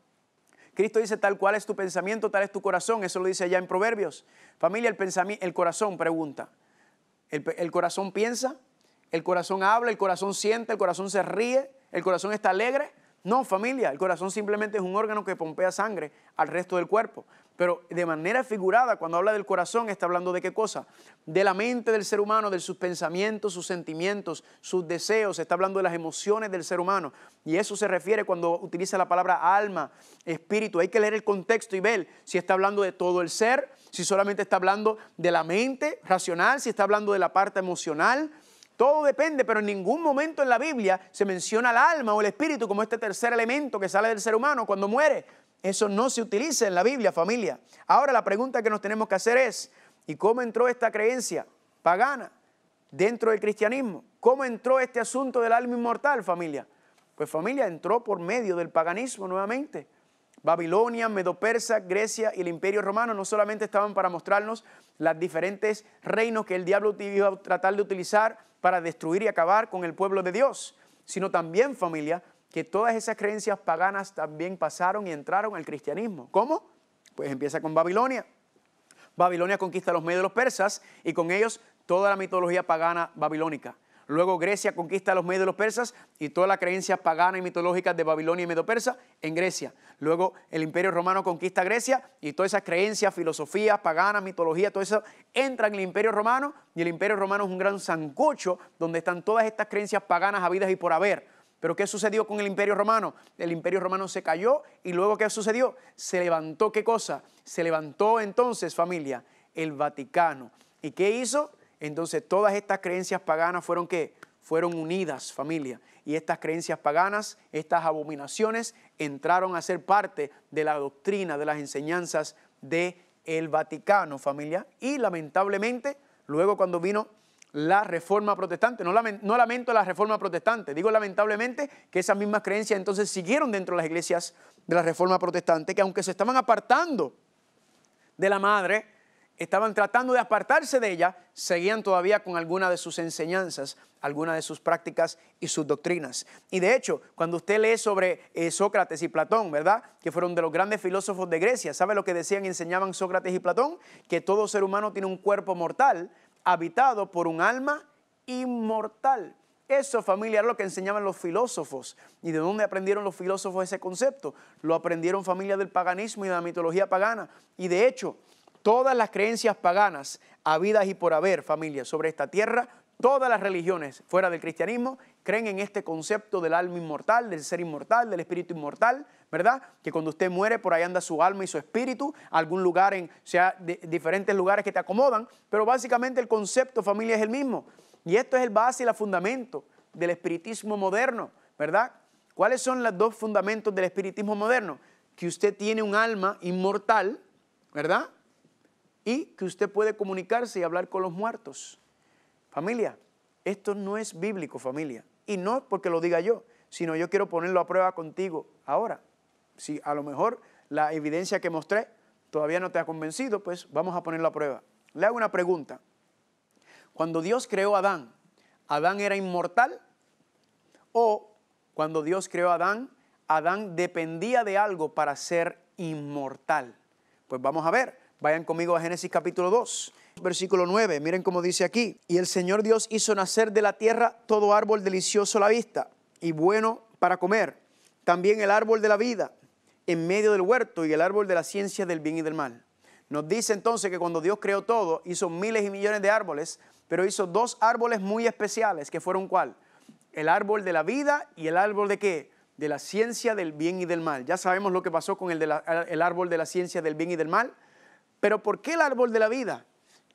Cristo dice, tal cual es tu pensamiento, tal es tu corazón. Eso lo dice allá en Proverbios. Familia, el, el corazón pregunta. el corazón piensa, el corazón habla, el corazón siente, el corazón se ríe, el corazón está alegre. No, familia, el corazón simplemente es un órgano que pompea sangre al resto del cuerpo. Pero de manera figurada, cuando habla del corazón, está hablando de qué cosa? De la mente del ser humano, de sus pensamientos, sus sentimientos, sus deseos, está hablando de las emociones del ser humano. Y eso se refiere cuando utiliza la palabra alma, espíritu. Hay que leer el contexto y ver si está hablando de todo el ser, si solamente está hablando de la mente racional, si está hablando de la parte emocional, todo depende, pero en ningún momento en la Biblia se menciona el alma o el espíritu como este tercer elemento que sale del ser humano cuando muere. Eso no se utiliza en la Biblia, familia. Ahora la pregunta que nos tenemos que hacer es, ¿y cómo entró esta creencia pagana dentro del cristianismo? ¿Cómo entró este asunto del alma inmortal, familia? Pues familia, entró por medio del paganismo nuevamente. Babilonia, Medo-Persa, Grecia y el Imperio Romano no solamente estaban para mostrarnos los diferentes reinos que el diablo iba a tratar de utilizar para destruir y acabar con el pueblo de Dios, sino también familia, que todas esas creencias paganas también pasaron y entraron al cristianismo. ¿Cómo? Pues empieza con Babilonia. Babilonia conquista los medios de los persas y con ellos toda la mitología pagana babilónica. Luego Grecia conquista los medios de los persas y todas las creencias paganas y mitológicas de Babilonia y Medio persa en Grecia. Luego el imperio romano conquista Grecia y todas esas creencias, filosofías paganas, mitología, todo eso entra en el imperio romano y el imperio romano es un gran zancucho donde están todas estas creencias paganas habidas y por haber. Pero ¿qué sucedió con el imperio romano? El imperio romano se cayó y luego ¿qué sucedió? Se levantó qué cosa? Se levantó entonces familia, el Vaticano. ¿Y qué hizo? Entonces todas estas creencias paganas fueron que fueron unidas, familia. Y estas creencias paganas, estas abominaciones, entraron a ser parte de la doctrina, de las enseñanzas de el Vaticano, familia. Y lamentablemente, luego cuando vino la reforma protestante, no, no lamento la reforma protestante, digo lamentablemente que esas mismas creencias entonces siguieron dentro de las iglesias de la reforma protestante, que aunque se estaban apartando de la madre, estaban tratando de apartarse de ella, seguían todavía con alguna de sus enseñanzas, alguna de sus prácticas y sus doctrinas. Y de hecho, cuando usted lee sobre eh, Sócrates y Platón, ¿verdad? Que fueron de los grandes filósofos de Grecia, ¿sabe lo que decían y enseñaban Sócrates y Platón? Que todo ser humano tiene un cuerpo mortal habitado por un alma inmortal. Eso, familia, era lo que enseñaban los filósofos. ¿Y de dónde aprendieron los filósofos ese concepto? Lo aprendieron, familia, del paganismo y de la mitología pagana. Y de hecho, todas las creencias paganas, habidas y por haber, familia, sobre esta tierra, todas las religiones fuera del cristianismo creen en este concepto del alma inmortal, del ser inmortal, del espíritu inmortal, ¿verdad? Que cuando usted muere por ahí anda su alma y su espíritu, algún lugar en, o sea, diferentes lugares que te acomodan, pero básicamente el concepto familia es el mismo. Y esto es el base y el fundamento del espiritismo moderno, ¿verdad? ¿Cuáles son los dos fundamentos del espiritismo moderno? Que usted tiene un alma inmortal, ¿verdad? y que usted puede comunicarse y hablar con los muertos. Familia, esto no es bíblico, familia. Y no porque lo diga yo, sino yo quiero ponerlo a prueba contigo ahora. Si a lo mejor la evidencia que mostré todavía no te ha convencido, pues vamos a ponerlo a prueba. Le hago una pregunta. Cuando Dios creó a Adán, ¿Adán era inmortal? ¿O cuando Dios creó a Adán, Adán dependía de algo para ser inmortal? Pues vamos a ver. Vayan conmigo a Génesis capítulo 2, versículo 9. Miren cómo dice aquí. Y el Señor Dios hizo nacer de la tierra todo árbol delicioso a la vista y bueno para comer. También el árbol de la vida en medio del huerto y el árbol de la ciencia del bien y del mal. Nos dice entonces que cuando Dios creó todo, hizo miles y millones de árboles, pero hizo dos árboles muy especiales, que fueron cuál? El árbol de la vida y el árbol de qué? De la ciencia del bien y del mal. Ya sabemos lo que pasó con el, el árbol de la ciencia del bien y del mal pero ¿por qué el árbol de la vida?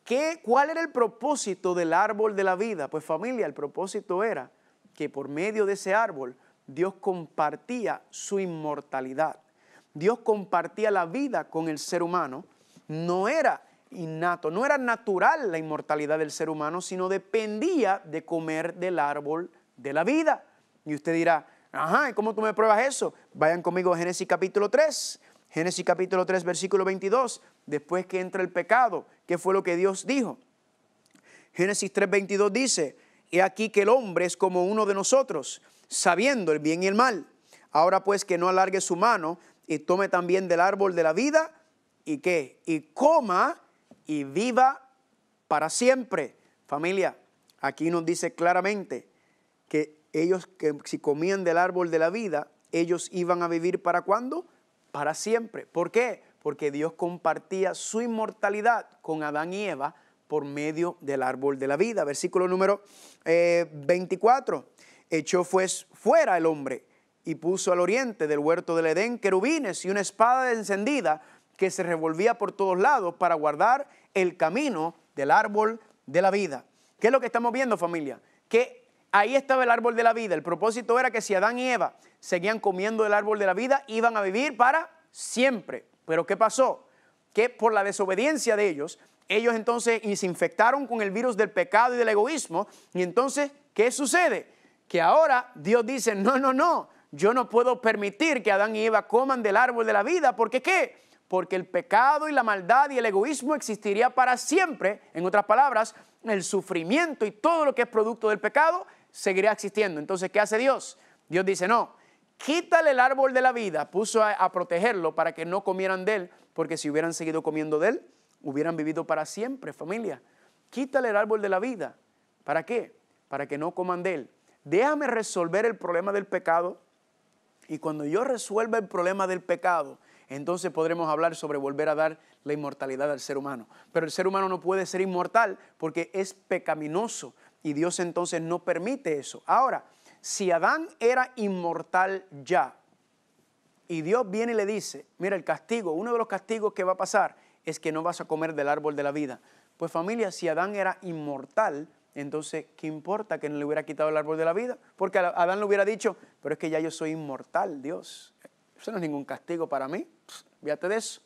¿Qué, ¿Cuál era el propósito del árbol de la vida? Pues familia, el propósito era que por medio de ese árbol Dios compartía su inmortalidad. Dios compartía la vida con el ser humano. No era innato, no era natural la inmortalidad del ser humano, sino dependía de comer del árbol de la vida. Y usted dirá, ajá, ¿y cómo tú me pruebas eso? Vayan conmigo a Génesis capítulo 3. Génesis capítulo 3, versículo 22, después que entra el pecado, ¿qué fue lo que Dios dijo? Génesis 3, 22 dice, he aquí que el hombre es como uno de nosotros, sabiendo el bien y el mal. Ahora pues que no alargue su mano y tome también del árbol de la vida y que, y coma y viva para siempre. Familia, aquí nos dice claramente que ellos que si comían del árbol de la vida, ellos iban a vivir para cuándo? para siempre. ¿Por qué? Porque Dios compartía su inmortalidad con Adán y Eva por medio del árbol de la vida. Versículo número 24. Eh, Echó pues fuera el hombre y puso al oriente del huerto del Edén querubines y una espada encendida que se revolvía por todos lados para guardar el camino del árbol de la vida. ¿Qué es lo que estamos viendo familia? Que Ahí estaba el árbol de la vida. El propósito era que si Adán y Eva seguían comiendo el árbol de la vida, iban a vivir para siempre. Pero ¿qué pasó? Que por la desobediencia de ellos, ellos entonces se infectaron con el virus del pecado y del egoísmo. Y entonces, ¿qué sucede? Que ahora Dios dice, no, no, no, yo no puedo permitir que Adán y Eva coman del árbol de la vida, porque ¿qué? Porque el pecado y la maldad y el egoísmo existiría para siempre. En otras palabras, el sufrimiento y todo lo que es producto del pecado seguirá existiendo. Entonces, ¿qué hace Dios? Dios dice, no, quítale el árbol de la vida, puso a, protegerlo para que no comieran de él, porque si hubieran seguido comiendo de él, hubieran vivido para siempre, familia. Quítale el árbol de la vida. ¿Para qué? Para que no coman de él. Déjame resolver el problema del pecado. Y cuando yo resuelva el problema del pecado, entonces podremos hablar sobre volver a dar la inmortalidad al ser humano. Pero el ser humano no puede ser inmortal porque es pecaminoso y Dios entonces no permite eso. Ahora, si Adán era inmortal ya, y Dios viene y le dice, mira, el castigo, uno de los castigos que va a pasar es que no vas a comer del árbol de la vida. Pues familia, si Adán era inmortal, entonces, ¿qué importa que no le hubiera quitado el árbol de la vida? Porque Adán le hubiera dicho, pero es que ya yo soy inmortal, Dios. Eso no es ningún castigo para mí. fíjate de eso.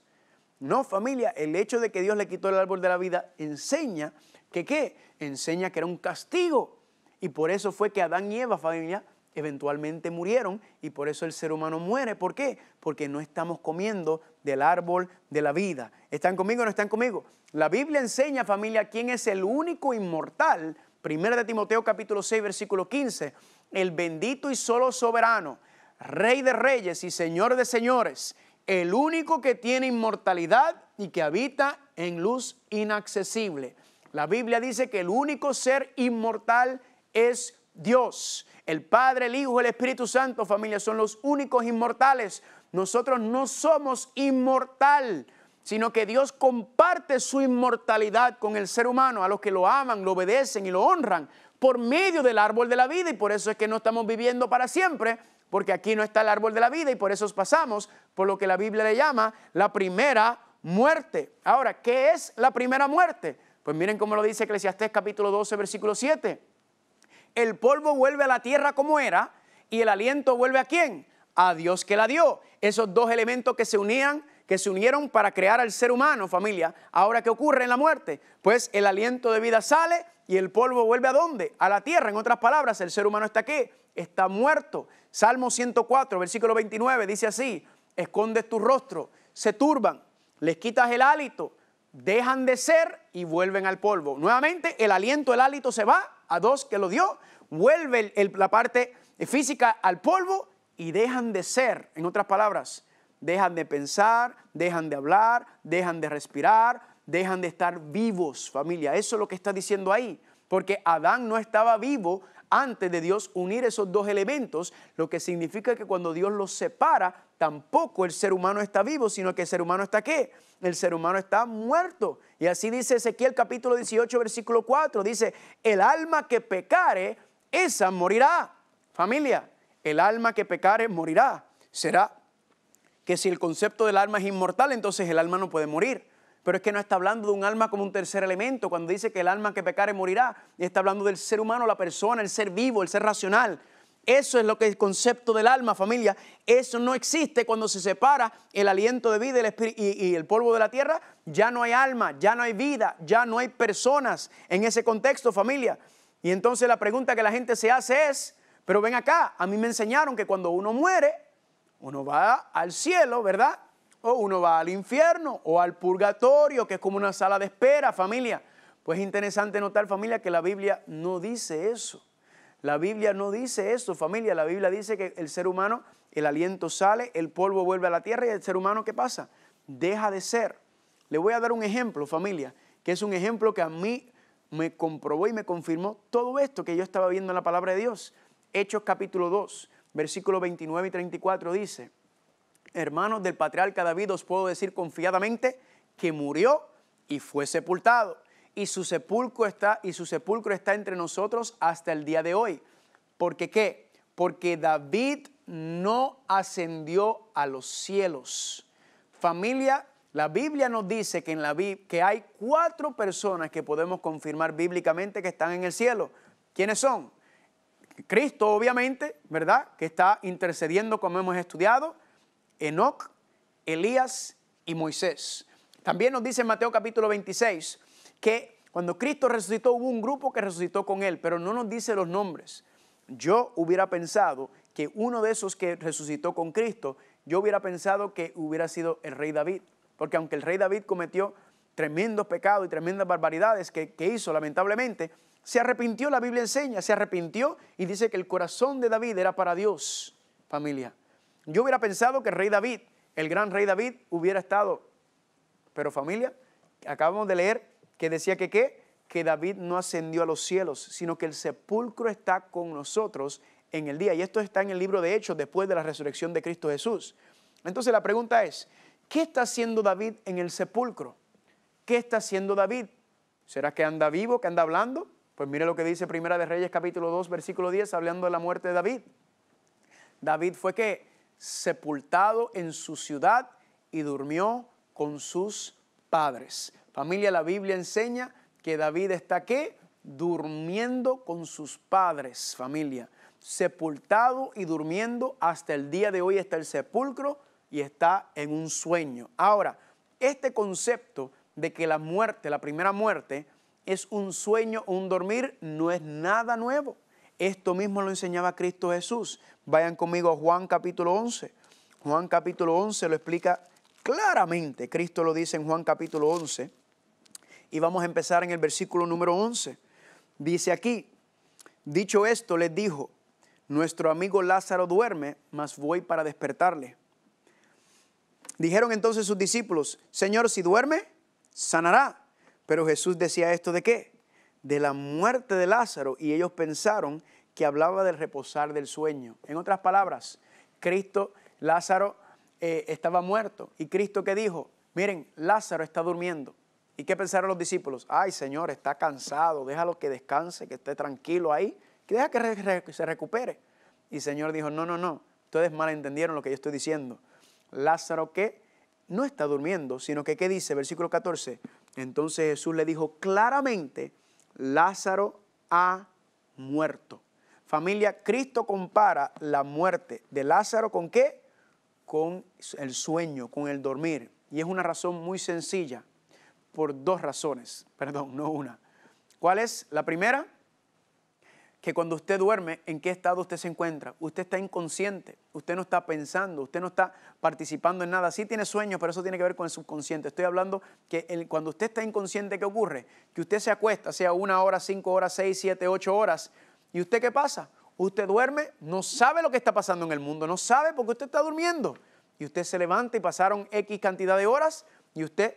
No, familia, el hecho de que Dios le quitó el árbol de la vida enseña que qué? Enseña que era un castigo. Y por eso fue que Adán y Eva, familia, eventualmente murieron y por eso el ser humano muere. ¿Por qué? Porque no estamos comiendo del árbol de la vida. ¿Están conmigo o no están conmigo? La Biblia enseña, familia, quién es el único inmortal. Primera de Timoteo capítulo 6, versículo 15. El bendito y solo soberano, rey de reyes y señor de señores, el único que tiene inmortalidad y que habita en luz inaccesible. La Biblia dice que el único ser inmortal es Dios. El Padre, el Hijo, el Espíritu Santo, familia, son los únicos inmortales. Nosotros no somos inmortal, sino que Dios comparte su inmortalidad con el ser humano, a los que lo aman, lo obedecen y lo honran por medio del árbol de la vida. Y por eso es que no estamos viviendo para siempre, porque aquí no está el árbol de la vida y por eso pasamos por lo que la Biblia le llama la primera muerte. Ahora, ¿qué es la primera muerte? Pues miren cómo lo dice Eclesiastés capítulo 12, versículo 7. El polvo vuelve a la tierra como era y el aliento vuelve a quién? A Dios que la dio. Esos dos elementos que se unían, que se unieron para crear al ser humano, familia. Ahora, ¿qué ocurre en la muerte? Pues el aliento de vida sale y el polvo vuelve a dónde? A la tierra. En otras palabras, el ser humano está aquí, está muerto. Salmo 104, versículo 29 dice así, escondes tu rostro, se turban, les quitas el hálito, dejan de ser y vuelven al polvo. Nuevamente, el aliento, el hálito se va a dos que lo dio, vuelve la parte física al polvo y dejan de ser, en otras palabras, dejan de pensar, dejan de hablar, dejan de respirar, dejan de estar vivos, familia. Eso es lo que está diciendo ahí, porque Adán no estaba vivo antes de Dios unir esos dos elementos, lo que significa que cuando Dios los separa, tampoco el ser humano está vivo, sino que el ser humano está qué? El ser humano está muerto. Y así dice Ezequiel capítulo 18, versículo 4, dice, el alma que pecare, esa morirá. Familia, el alma que pecare morirá. Será que si el concepto del alma es inmortal, entonces el alma no puede morir. Pero es que no está hablando de un alma como un tercer elemento. Cuando dice que el alma que pecare morirá, está hablando del ser humano, la persona, el ser vivo, el ser racional. Eso es lo que es el concepto del alma, familia. Eso no existe cuando se separa el aliento de vida y el, polvo de la tierra. Ya no hay alma, ya no hay vida, ya no hay personas en ese contexto, familia. Y entonces la pregunta que la gente se hace es, pero ven acá, a mí me enseñaron que cuando uno muere, uno va al cielo, ¿verdad? o uno va al infierno o al purgatorio, que es como una sala de espera, familia. Pues es interesante notar, familia, que la Biblia no dice eso. La Biblia no dice eso, familia. La Biblia dice que el ser humano, el aliento sale, el polvo vuelve a la tierra y el ser humano, ¿qué pasa? Deja de ser. Le voy a dar un ejemplo, familia, que es un ejemplo que a mí me comprobó y me confirmó todo esto que yo estaba viendo en la palabra de Dios. Hechos capítulo 2, versículo 29 y 34 dice, hermanos del patriarca David, os puedo decir confiadamente que murió y fue sepultado. Y su sepulcro está, y su sepulcro está entre nosotros hasta el día de hoy. ¿Porque qué? Porque David no ascendió a los cielos. Familia, la Biblia nos dice que, en la, que hay cuatro personas que podemos confirmar bíblicamente que están en el cielo. ¿Quiénes son? Cristo, obviamente, ¿verdad? Que está intercediendo como hemos estudiado. Enoc, Elías y Moisés. También nos dice en Mateo capítulo 26 que cuando Cristo resucitó hubo un grupo que resucitó con él, pero no nos dice los nombres. Yo hubiera pensado que uno de esos que resucitó con Cristo, yo hubiera pensado que hubiera sido el rey David, porque aunque el rey David cometió tremendos pecados y tremendas barbaridades que, que hizo lamentablemente, se arrepintió, la Biblia enseña, se arrepintió y dice que el corazón de David era para Dios, familia. Yo hubiera pensado que el rey David, el gran rey David, hubiera estado. Pero familia, acabamos de leer que decía que qué, que David no ascendió a los cielos, sino que el sepulcro está con nosotros en el día. Y esto está en el libro de Hechos después de la resurrección de Cristo Jesús. Entonces la pregunta es, ¿qué está haciendo David en el sepulcro? ¿Qué está haciendo David? ¿Será que anda vivo, que anda hablando? Pues mire lo que dice Primera de Reyes capítulo 2 versículo 10 hablando de la muerte de David. David fue que sepultado en su ciudad y durmió con sus padres. Familia, la Biblia enseña que David está aquí Durmiendo con sus padres, familia. Sepultado y durmiendo hasta el día de hoy está el sepulcro y está en un sueño. Ahora, este concepto de que la muerte, la primera muerte, es un sueño, un dormir, no es nada nuevo. Esto mismo lo enseñaba Cristo Jesús. Vayan conmigo a Juan capítulo 11. Juan capítulo 11 lo explica claramente. Cristo lo dice en Juan capítulo 11. Y vamos a empezar en el versículo número 11. Dice aquí, dicho esto, les dijo, nuestro amigo Lázaro duerme, mas voy para despertarle. Dijeron entonces sus discípulos, Señor, si duerme, sanará. Pero Jesús decía esto de qué? de la muerte de Lázaro y ellos pensaron que hablaba del reposar del sueño. En otras palabras, Cristo, Lázaro eh, estaba muerto y Cristo que dijo, miren, Lázaro está durmiendo. ¿Y qué pensaron los discípulos? Ay, Señor, está cansado, déjalo que descanse, que esté tranquilo ahí, que deja que se recupere. Y el Señor dijo, no, no, no, ustedes malentendieron lo que yo estoy diciendo. Lázaro que no está durmiendo, sino que, ¿qué dice? Versículo 14. Entonces Jesús le dijo claramente, Lázaro ha muerto. Familia, Cristo compara la muerte de Lázaro con qué? Con el sueño, con el dormir. Y es una razón muy sencilla, por dos razones, perdón, no una. ¿Cuál es la primera? que cuando usted duerme, ¿en qué estado usted se encuentra? Usted está inconsciente, usted no está pensando, usted no está participando en nada. Sí tiene sueños, pero eso tiene que ver con el subconsciente. Estoy hablando que cuando usted está inconsciente, ¿qué ocurre? Que usted se acuesta, sea una hora, cinco horas, seis, siete, ocho horas. ¿Y usted qué pasa? Usted duerme, no sabe lo que está pasando en el mundo, no sabe porque usted está durmiendo. Y usted se levanta y pasaron X cantidad de horas y usted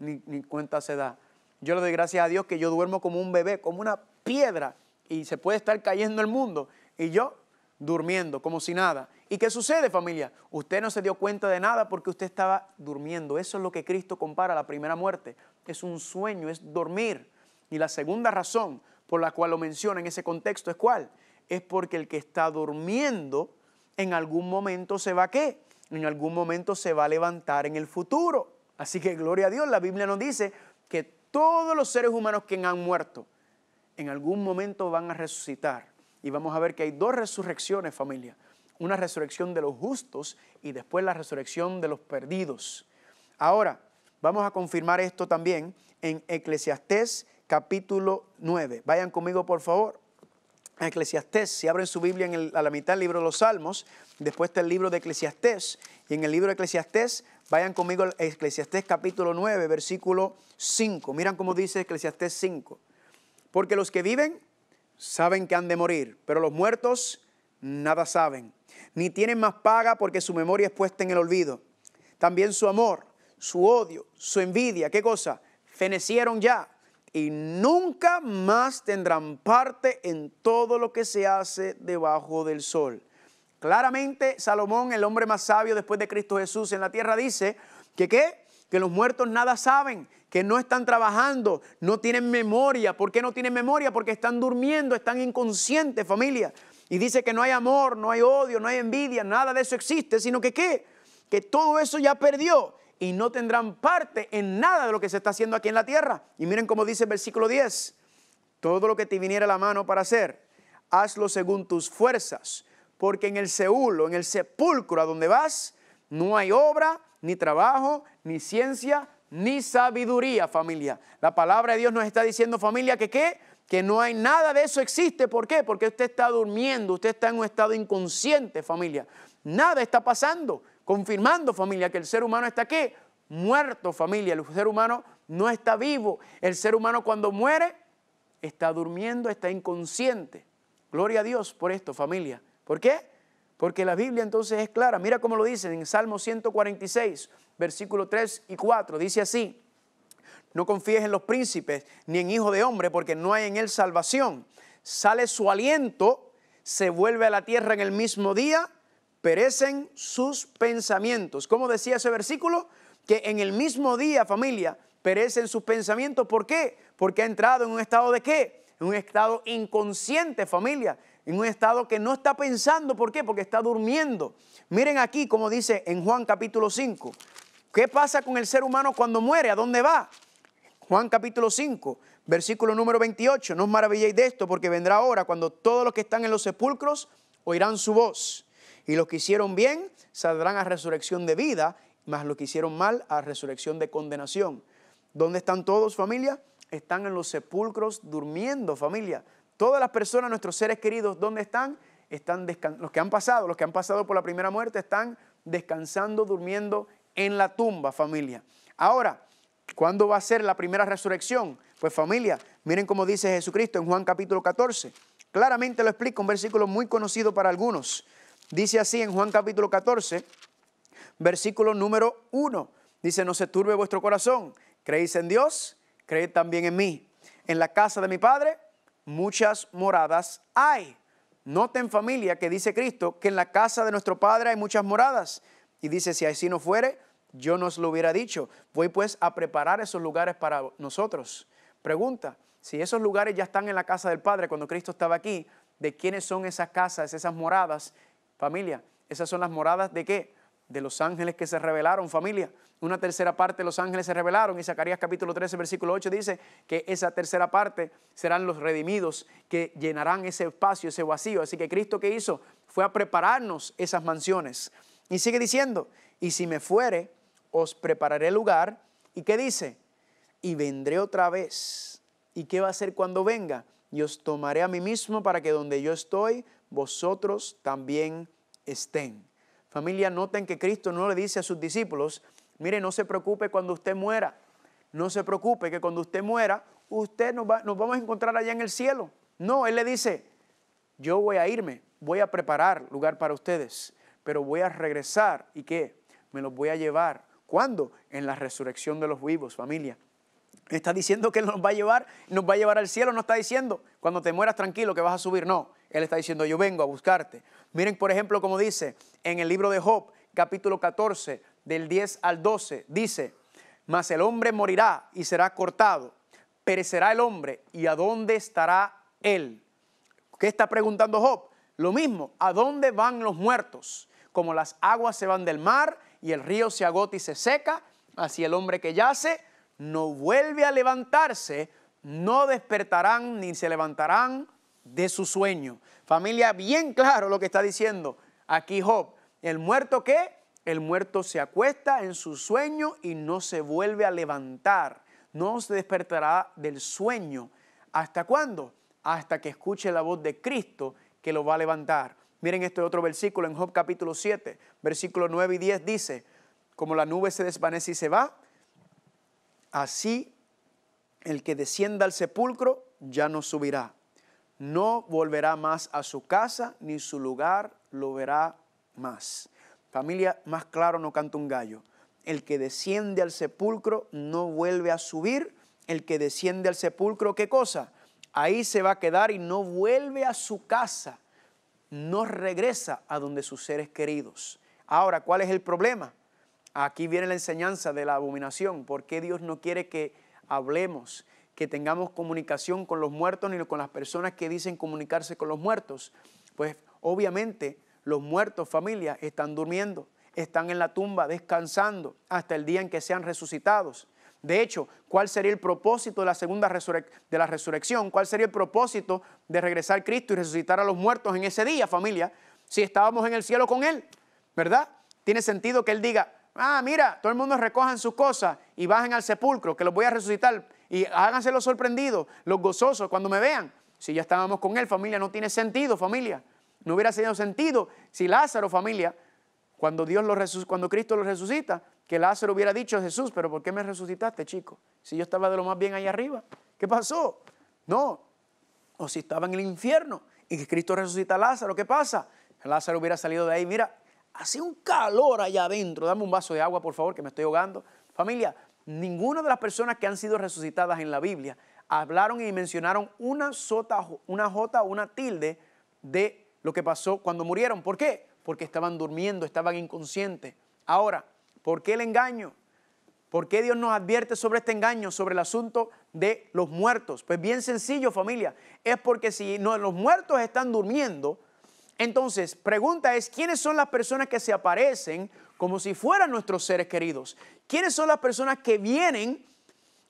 ni, ni cuenta se da. Yo le doy gracias a Dios que yo duermo como un bebé, como una piedra y se puede estar cayendo el mundo y yo durmiendo como si nada. ¿Y qué sucede familia? Usted no se dio cuenta de nada porque usted estaba durmiendo. Eso es lo que Cristo compara a la primera muerte. Es un sueño, es dormir. Y la segunda razón por la cual lo menciona en ese contexto es cuál? Es porque el que está durmiendo en algún momento se va a qué? En algún momento se va a levantar en el futuro. Así que gloria a Dios, la Biblia nos dice que todos los seres humanos que han muerto, en algún momento van a resucitar. Y vamos a ver que hay dos resurrecciones, familia. Una resurrección de los justos y después la resurrección de los perdidos. Ahora, vamos a confirmar esto también en Eclesiastés capítulo 9. Vayan conmigo, por favor. Eclesiastés, si abren su Biblia a la mitad del libro de los Salmos, después está el libro de Eclesiastés, y en el libro de Eclesiastés, vayan conmigo a Eclesiastés capítulo 9, versículo 5. Miran cómo dice Eclesiastés 5. Porque los que viven saben que han de morir, pero los muertos nada saben, ni tienen más paga porque su memoria es puesta en el olvido. También su amor, su odio, su envidia, ¿qué cosa? Fenecieron ya y nunca más tendrán parte en todo lo que se hace debajo del sol. Claramente Salomón, el hombre más sabio después de Cristo Jesús en la tierra, dice que qué? que los muertos nada saben, que no están trabajando, no tienen memoria. ¿Por qué no tienen memoria? Porque están durmiendo, están inconscientes, familia. Y dice que no hay amor, no hay odio, no hay envidia, nada de eso existe, sino que qué? Que todo eso ya perdió y no tendrán parte en nada de lo que se está haciendo aquí en la tierra. Y miren cómo dice el versículo 10, todo lo que te viniera a la mano para hacer, hazlo según tus fuerzas, porque en el Seúl o en el sepulcro a donde vas, no hay obra, ni trabajo, ni ciencia, ni sabiduría, familia. La palabra de Dios nos está diciendo, familia, que qué? Que no hay nada de eso existe. ¿Por qué? Porque usted está durmiendo, usted está en un estado inconsciente, familia. Nada está pasando, confirmando, familia, que el ser humano está qué? Muerto, familia. El ser humano no está vivo. El ser humano cuando muere está durmiendo, está inconsciente. Gloria a Dios por esto, familia. ¿Por qué? Porque la Biblia entonces es clara. Mira cómo lo dicen en Salmo 146, versículo 3 y 4. Dice así, no confíes en los príncipes ni en hijo de hombre porque no hay en él salvación. Sale su aliento, se vuelve a la tierra en el mismo día, perecen sus pensamientos. ¿Cómo decía ese versículo? Que en el mismo día, familia, perecen sus pensamientos. ¿Por qué? Porque ha entrado en un estado de qué? En un estado inconsciente, familia en un estado que no está pensando. ¿Por qué? Porque está durmiendo. Miren aquí, como dice en Juan capítulo 5, ¿qué pasa con el ser humano cuando muere? ¿A dónde va? Juan capítulo 5, versículo número 28. No os maravilléis de esto, porque vendrá ahora cuando todos los que están en los sepulcros oirán su voz. Y los que hicieron bien saldrán a resurrección de vida, mas los que hicieron mal a resurrección de condenación. ¿Dónde están todos, familia? Están en los sepulcros durmiendo, familia. Todas las personas, nuestros seres queridos, ¿dónde están? están los que han pasado, los que han pasado por la primera muerte, están descansando, durmiendo en la tumba, familia. Ahora, ¿cuándo va a ser la primera resurrección? Pues familia, miren cómo dice Jesucristo en Juan capítulo 14. Claramente lo explica, un versículo muy conocido para algunos. Dice así en Juan capítulo 14, versículo número 1. Dice, no se turbe vuestro corazón. Creéis en Dios, creed también en mí. En la casa de mi Padre muchas moradas hay. Noten familia que dice Cristo que en la casa de nuestro Padre hay muchas moradas. Y dice, si así no fuere, yo nos lo hubiera dicho. Voy pues a preparar esos lugares para nosotros. Pregunta, si esos lugares ya están en la casa del Padre cuando Cristo estaba aquí, ¿de quiénes son esas casas, esas moradas? Familia, esas son las moradas de qué? de los ángeles que se revelaron, familia. Una tercera parte de los ángeles se revelaron. y Zacarías capítulo 13, versículo 8 dice que esa tercera parte serán los redimidos que llenarán ese espacio, ese vacío. Así que Cristo que hizo fue a prepararnos esas mansiones. Y sigue diciendo, y si me fuere, os prepararé lugar. ¿Y qué dice? Y vendré otra vez. ¿Y qué va a hacer cuando venga? Y os tomaré a mí mismo para que donde yo estoy, vosotros también estén. Familia, noten que Cristo no le dice a sus discípulos, mire, no se preocupe cuando usted muera, no se preocupe que cuando usted muera, usted nos, va, vamos a encontrar allá en el cielo. No, Él le dice, yo voy a irme, voy a preparar lugar para ustedes, pero voy a regresar y qué, me los voy a llevar. ¿Cuándo? En la resurrección de los vivos, familia. Está diciendo que nos va a llevar, nos va a llevar al cielo, no está diciendo, cuando te mueras tranquilo que vas a subir, no. Él está diciendo, yo vengo a buscarte, Miren, por ejemplo, como dice en el libro de Job, capítulo 14, del 10 al 12, dice, mas el hombre morirá y será cortado, perecerá el hombre y a dónde estará él. ¿Qué está preguntando Job? Lo mismo, ¿a dónde van los muertos? Como las aguas se van del mar y el río se agota y se seca, así el hombre que yace no vuelve a levantarse, no despertarán ni se levantarán de su sueño. Familia, bien claro lo que está diciendo aquí Job. El muerto que el muerto se acuesta en su sueño y no se vuelve a levantar. No se despertará del sueño. ¿Hasta cuándo? Hasta que escuche la voz de Cristo que lo va a levantar. Miren este otro versículo en Job capítulo 7, versículo 9 y 10 dice, como la nube se desvanece y se va, así el que descienda al sepulcro ya no subirá no volverá más a su casa, ni su lugar lo verá más. Familia, más claro no canta un gallo. El que desciende al sepulcro no vuelve a subir. El que desciende al sepulcro, ¿qué cosa? Ahí se va a quedar y no vuelve a su casa. No regresa a donde sus seres queridos. Ahora, ¿cuál es el problema? Aquí viene la enseñanza de la abominación. ¿Por qué Dios no quiere que hablemos que tengamos comunicación con los muertos ni con las personas que dicen comunicarse con los muertos. Pues obviamente los muertos, familia, están durmiendo, están en la tumba, descansando hasta el día en que sean resucitados. De hecho, ¿cuál sería el propósito de la segunda de la resurrección? ¿Cuál sería el propósito de regresar Cristo y resucitar a los muertos en ese día, familia? Si estábamos en el cielo con Él, ¿verdad? Tiene sentido que Él diga, ah, mira, todo el mundo recojan sus cosas y bajen al sepulcro, que los voy a resucitar y háganse los sorprendidos, los gozosos, cuando me vean. Si ya estábamos con él, familia, no tiene sentido, familia. No hubiera tenido sentido si Lázaro, familia, cuando, Dios lo cuando Cristo lo resucita, que Lázaro hubiera dicho a Jesús, pero ¿por qué me resucitaste, chico? Si yo estaba de lo más bien ahí arriba, ¿qué pasó? No. O si estaba en el infierno y que Cristo resucita a Lázaro, ¿qué pasa? Lázaro hubiera salido de ahí, mira, hace un calor allá adentro, dame un vaso de agua, por favor, que me estoy ahogando. Familia, ninguna de las personas que han sido resucitadas en la Biblia hablaron y mencionaron una, sota, una jota o una tilde de lo que pasó cuando murieron. ¿Por qué? Porque estaban durmiendo, estaban inconscientes. Ahora, ¿por qué el engaño? ¿Por qué Dios nos advierte sobre este engaño, sobre el asunto de los muertos? Pues bien sencillo, familia. Es porque si los muertos están durmiendo, entonces pregunta es, ¿quiénes son las personas que se aparecen como si fueran nuestros seres queridos. ¿Quiénes son las personas que vienen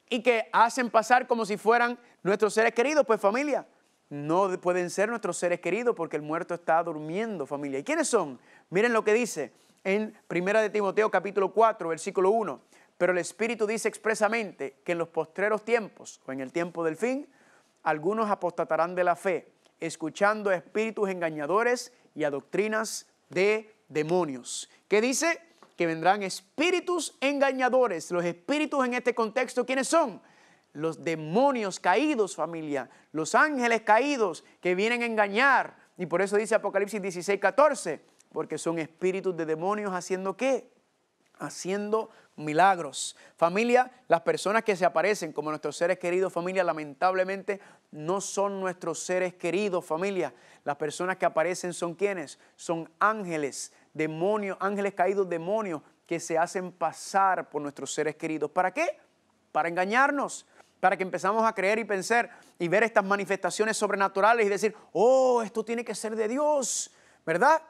y que hacen pasar como si fueran nuestros seres queridos? Pues familia, no pueden ser nuestros seres queridos porque el muerto está durmiendo, familia. ¿Y quiénes son? Miren lo que dice en Primera de Timoteo capítulo 4, versículo 1. Pero el Espíritu dice expresamente que en los postreros tiempos o en el tiempo del fin, algunos apostatarán de la fe, escuchando a espíritus engañadores y a doctrinas de demonios. ¿Qué dice? Que vendrán espíritus engañadores. Los espíritus en este contexto, ¿quiénes son? Los demonios caídos, familia. Los ángeles caídos que vienen a engañar. Y por eso dice Apocalipsis 16, 14. Porque son espíritus de demonios haciendo qué? Haciendo milagros. Familia, las personas que se aparecen como nuestros seres queridos, familia, lamentablemente no son nuestros seres queridos, familia. Las personas que aparecen son quienes? Son ángeles demonios, ángeles caídos, demonios que se hacen pasar por nuestros seres queridos. ¿Para qué? Para engañarnos, para que empezamos a creer y pensar y ver estas manifestaciones sobrenaturales y decir, oh, esto tiene que ser de Dios, ¿verdad?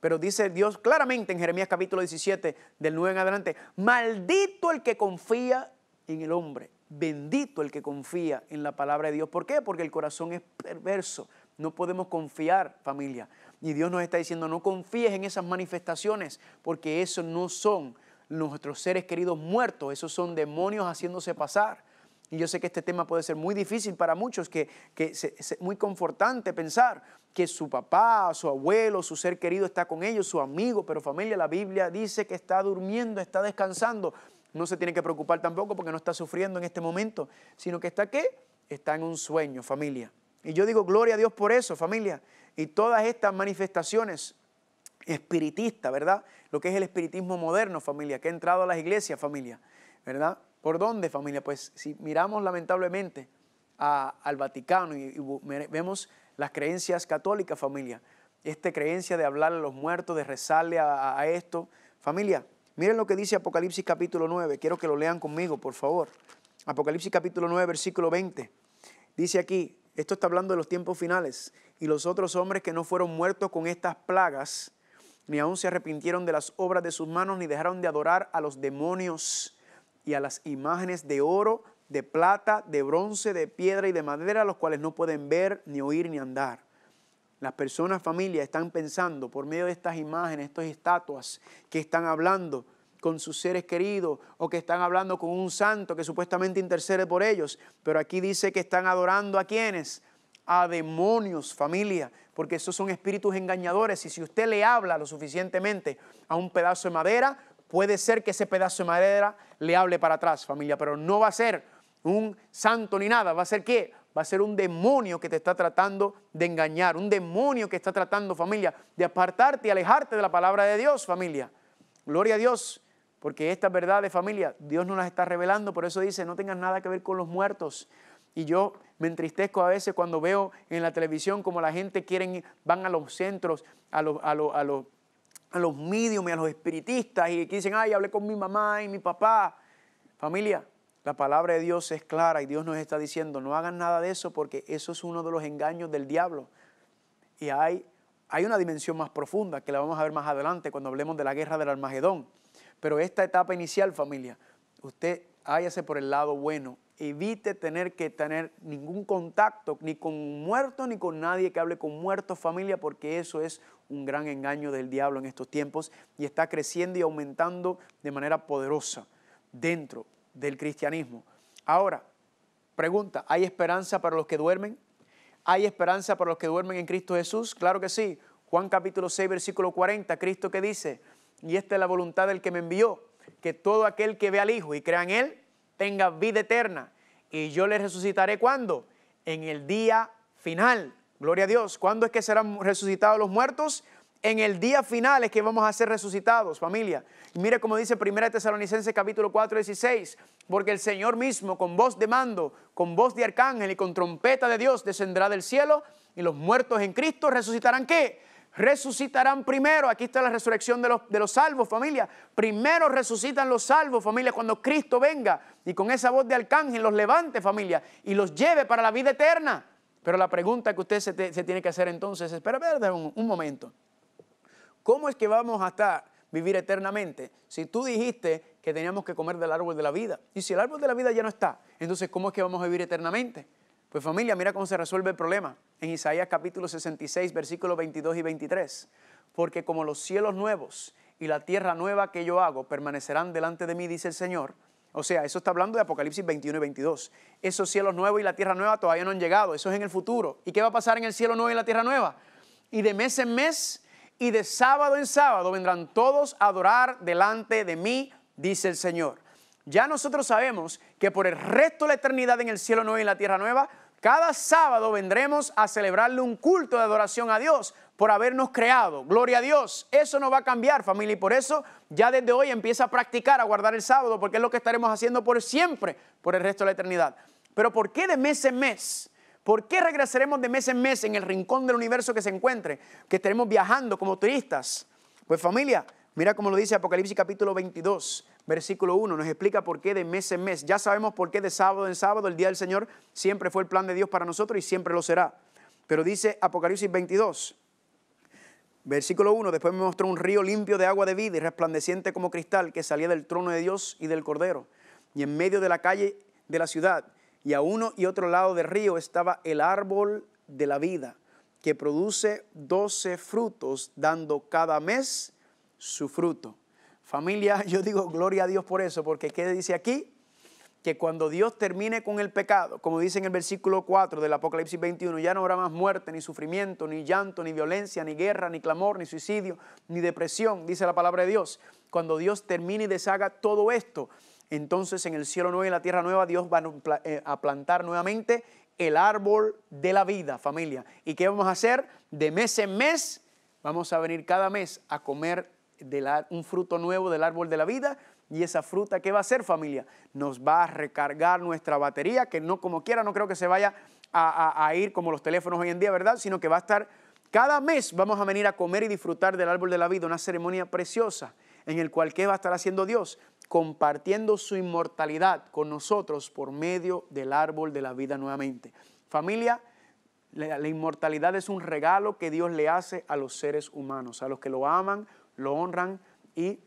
Pero dice Dios claramente en Jeremías capítulo 17, del 9 en adelante, maldito el que confía en el hombre, bendito el que confía en la palabra de Dios. ¿Por qué? Porque el corazón es perverso. No podemos confiar, familia. Y Dios nos está diciendo, no confíes en esas manifestaciones, porque esos no son nuestros seres queridos muertos, esos son demonios haciéndose pasar. Y yo sé que este tema puede ser muy difícil para muchos, que, que es muy confortante pensar que su papá, su abuelo, su ser querido está con ellos, su amigo, pero familia, la Biblia dice que está durmiendo, está descansando. No se tiene que preocupar tampoco porque no está sufriendo en este momento, sino que está qué? Está en un sueño, familia. Y yo digo gloria a Dios por eso, familia. Y todas estas manifestaciones espiritistas, ¿verdad? Lo que es el espiritismo moderno, familia, que ha entrado a las iglesias, familia, ¿verdad? ¿Por dónde, familia? Pues si miramos lamentablemente al Vaticano y, vemos las creencias católicas, familia, esta creencia de hablar a los muertos, de rezarle a, a, esto. Familia, miren lo que dice Apocalipsis capítulo 9. Quiero que lo lean conmigo, por favor. Apocalipsis capítulo 9, versículo 20. Dice aquí, esto está hablando de los tiempos finales. Y los otros hombres que no fueron muertos con estas plagas, ni aún se arrepintieron de las obras de sus manos, ni dejaron de adorar a los demonios y a las imágenes de oro, de plata, de bronce, de piedra y de madera, los cuales no pueden ver, ni oír, ni andar. Las personas, familias, están pensando por medio de estas imágenes, estas estatuas que están hablando, con sus seres queridos o que están hablando con un santo que supuestamente intercede por ellos. Pero aquí dice que están adorando a quienes? A demonios, familia, porque esos son espíritus engañadores. Y si usted le habla lo suficientemente a un pedazo de madera, puede ser que ese pedazo de madera le hable para atrás, familia, pero no va a ser un santo ni nada, va a ser qué? va a ser un demonio que te está tratando de engañar, un demonio que está tratando, familia, de apartarte y alejarte de la palabra de Dios, familia. Gloria a Dios. Porque estas verdades, familia, Dios nos las está revelando, por eso dice, no tengas nada que ver con los muertos. Y yo me entristezco a veces cuando veo en la televisión como la gente quieren, van a los centros, a los, a los, a los, a y a los espiritistas y dicen, ay, hablé con mi mamá y mi papá. Familia, la palabra de Dios es clara y Dios nos está diciendo, no hagan nada de eso porque eso es uno de los engaños del diablo. Y hay, hay una dimensión más profunda que la vamos a ver más adelante cuando hablemos de la guerra del Armagedón. Pero esta etapa inicial, familia, usted háyase por el lado bueno. Evite tener que tener ningún contacto ni con muertos ni con nadie que hable con muertos, familia, porque eso es un gran engaño del diablo en estos tiempos y está creciendo y aumentando de manera poderosa dentro del cristianismo. Ahora, pregunta, ¿hay esperanza para los que duermen? ¿Hay esperanza para los que duermen en Cristo Jesús? Claro que sí. Juan capítulo 6, versículo 40, Cristo que dice, y esta es la voluntad del que me envió, que todo aquel que ve al Hijo y crea en Él tenga vida eterna, y yo le resucitaré cuando? En el día final. Gloria a Dios. ¿Cuándo es que serán resucitados los muertos? En el día final es que vamos a ser resucitados, familia. Y mire cómo dice 1 Tesalonicenses capítulo 4, 16, porque el Señor mismo con voz de mando, con voz de arcángel y con trompeta de Dios descenderá del cielo y los muertos en Cristo resucitarán qué? resucitarán primero. Aquí está la resurrección de los, de los salvos, familia. Primero resucitan los salvos, familia, cuando Cristo venga y con esa voz de arcángel los levante, familia, y los lleve para la vida eterna. Pero la pregunta que usted se, tiene que hacer entonces es, espera un, un momento, ¿cómo es que vamos a estar vivir eternamente. Si tú dijiste que teníamos que comer del árbol de la vida, y si el árbol de la vida ya no está, entonces ¿cómo es que vamos a vivir eternamente? Pues familia, mira cómo se resuelve el problema en Isaías capítulo 66, versículos 22 y 23. Porque como los cielos nuevos y la tierra nueva que yo hago permanecerán delante de mí, dice el Señor. O sea, eso está hablando de Apocalipsis 21 y 22. Esos cielos nuevos y la tierra nueva todavía no han llegado, eso es en el futuro. ¿Y qué va a pasar en el cielo nuevo y la tierra nueva? Y de mes en mes y de sábado en sábado vendrán todos a adorar delante de mí, dice el Señor. Ya nosotros sabemos que por el resto de la eternidad en el cielo nuevo y en la tierra nueva cada sábado vendremos a celebrarle un culto de adoración a Dios por habernos creado. Gloria a Dios. Eso no va a cambiar, familia. Y por eso ya desde hoy empieza a practicar, a guardar el sábado, porque es lo que estaremos haciendo por siempre, por el resto de la eternidad. Pero ¿por qué de mes en mes? ¿Por qué regresaremos de mes en mes en el rincón del universo que se encuentre? Que estaremos viajando como turistas. Pues familia, mira cómo lo dice Apocalipsis capítulo 22, versículo 1, nos explica por qué de mes en mes. Ya sabemos por qué de sábado en sábado, el día del Señor siempre fue el plan de Dios para nosotros y siempre lo será. Pero dice Apocalipsis 22, versículo 1, después me mostró un río limpio de agua de vida y resplandeciente como cristal que salía del trono de Dios y del Cordero. Y en medio de la calle de la ciudad y a uno y otro lado del río estaba el árbol de la vida que produce doce frutos, dando cada mes su fruto. Familia, yo digo gloria a Dios por eso, porque ¿qué dice aquí? Que cuando Dios termine con el pecado, como dice en el versículo 4 del Apocalipsis 21, ya no habrá más muerte, ni sufrimiento, ni llanto, ni violencia, ni guerra, ni clamor, ni suicidio, ni depresión, dice la palabra de Dios. Cuando Dios termine y deshaga todo esto, entonces en el cielo nuevo y en la tierra nueva Dios va a eh, plantar nuevamente el árbol de la vida, familia. ¿Y qué vamos a hacer? De mes en mes vamos a venir cada mes a comer un fruto nuevo del árbol de la vida. Y esa fruta, que va a hacer familia? Nos va a recargar nuestra batería, que no como quiera, no creo que se vaya a, ir como los teléfonos hoy en día, ¿verdad? Sino que va a estar, cada mes vamos a venir a comer y disfrutar del árbol de la vida, una ceremonia preciosa en el cual ¿qué va a estar haciendo Dios? Compartiendo su inmortalidad con nosotros por medio del árbol de la vida nuevamente. Familia, la, inmortalidad es un regalo que Dios le hace a los seres humanos, a los que lo aman, lo honran y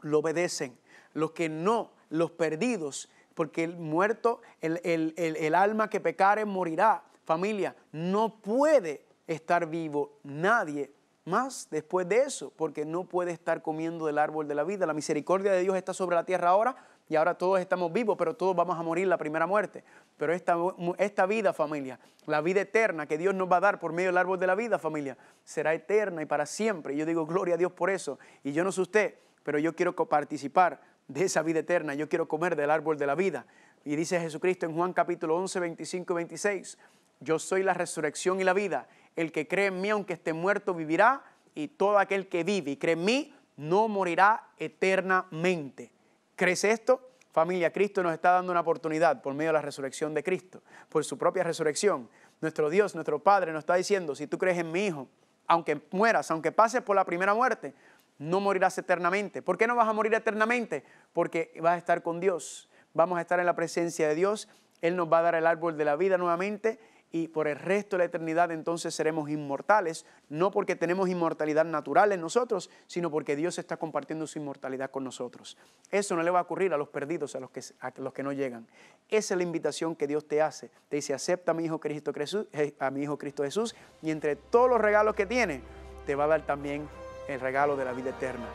lo obedecen. Los que no, los perdidos, porque el muerto, el, alma que pecare morirá. Familia, no puede estar vivo nadie más después de eso, porque no puede estar comiendo del árbol de la vida. La misericordia de Dios está sobre la tierra ahora y ahora todos estamos vivos, pero todos vamos a morir la primera muerte. Pero esta, esta vida, familia, la vida eterna que Dios nos va a dar por medio del árbol de la vida, familia, será eterna y para siempre. yo digo, gloria a Dios por eso. Y yo no sé usted, pero yo quiero participar de esa vida eterna, yo quiero comer del árbol de la vida. Y dice Jesucristo en Juan capítulo 11, 25 y 26, yo soy la resurrección y la vida. El que cree en mí, aunque esté muerto, vivirá. Y todo aquel que vive y cree en mí, no morirá eternamente. ¿Crees esto? Familia, Cristo nos está dando una oportunidad por medio de la resurrección de Cristo, por su propia resurrección. Nuestro Dios, nuestro Padre nos está diciendo, si tú crees en mi Hijo, aunque mueras, aunque pases por la primera muerte, no morirás eternamente. ¿Por qué no vas a morir eternamente? Porque vas a estar con Dios, vamos a estar en la presencia de Dios, Él nos va a dar el árbol de la vida nuevamente y por el resto de la eternidad entonces seremos inmortales, no porque tenemos inmortalidad natural en nosotros, sino porque Dios está compartiendo su inmortalidad con nosotros. Eso no le va a ocurrir a los perdidos, a los que, los que no llegan. Esa es la invitación que Dios te hace. Te dice, acepta a mi Hijo Cristo, Jesús, eh, a mi Hijo Cristo Jesús y entre todos los regalos que tiene, te va a dar también el regalo de la vida eterna.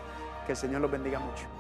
Que el Señor los bendiga mucho.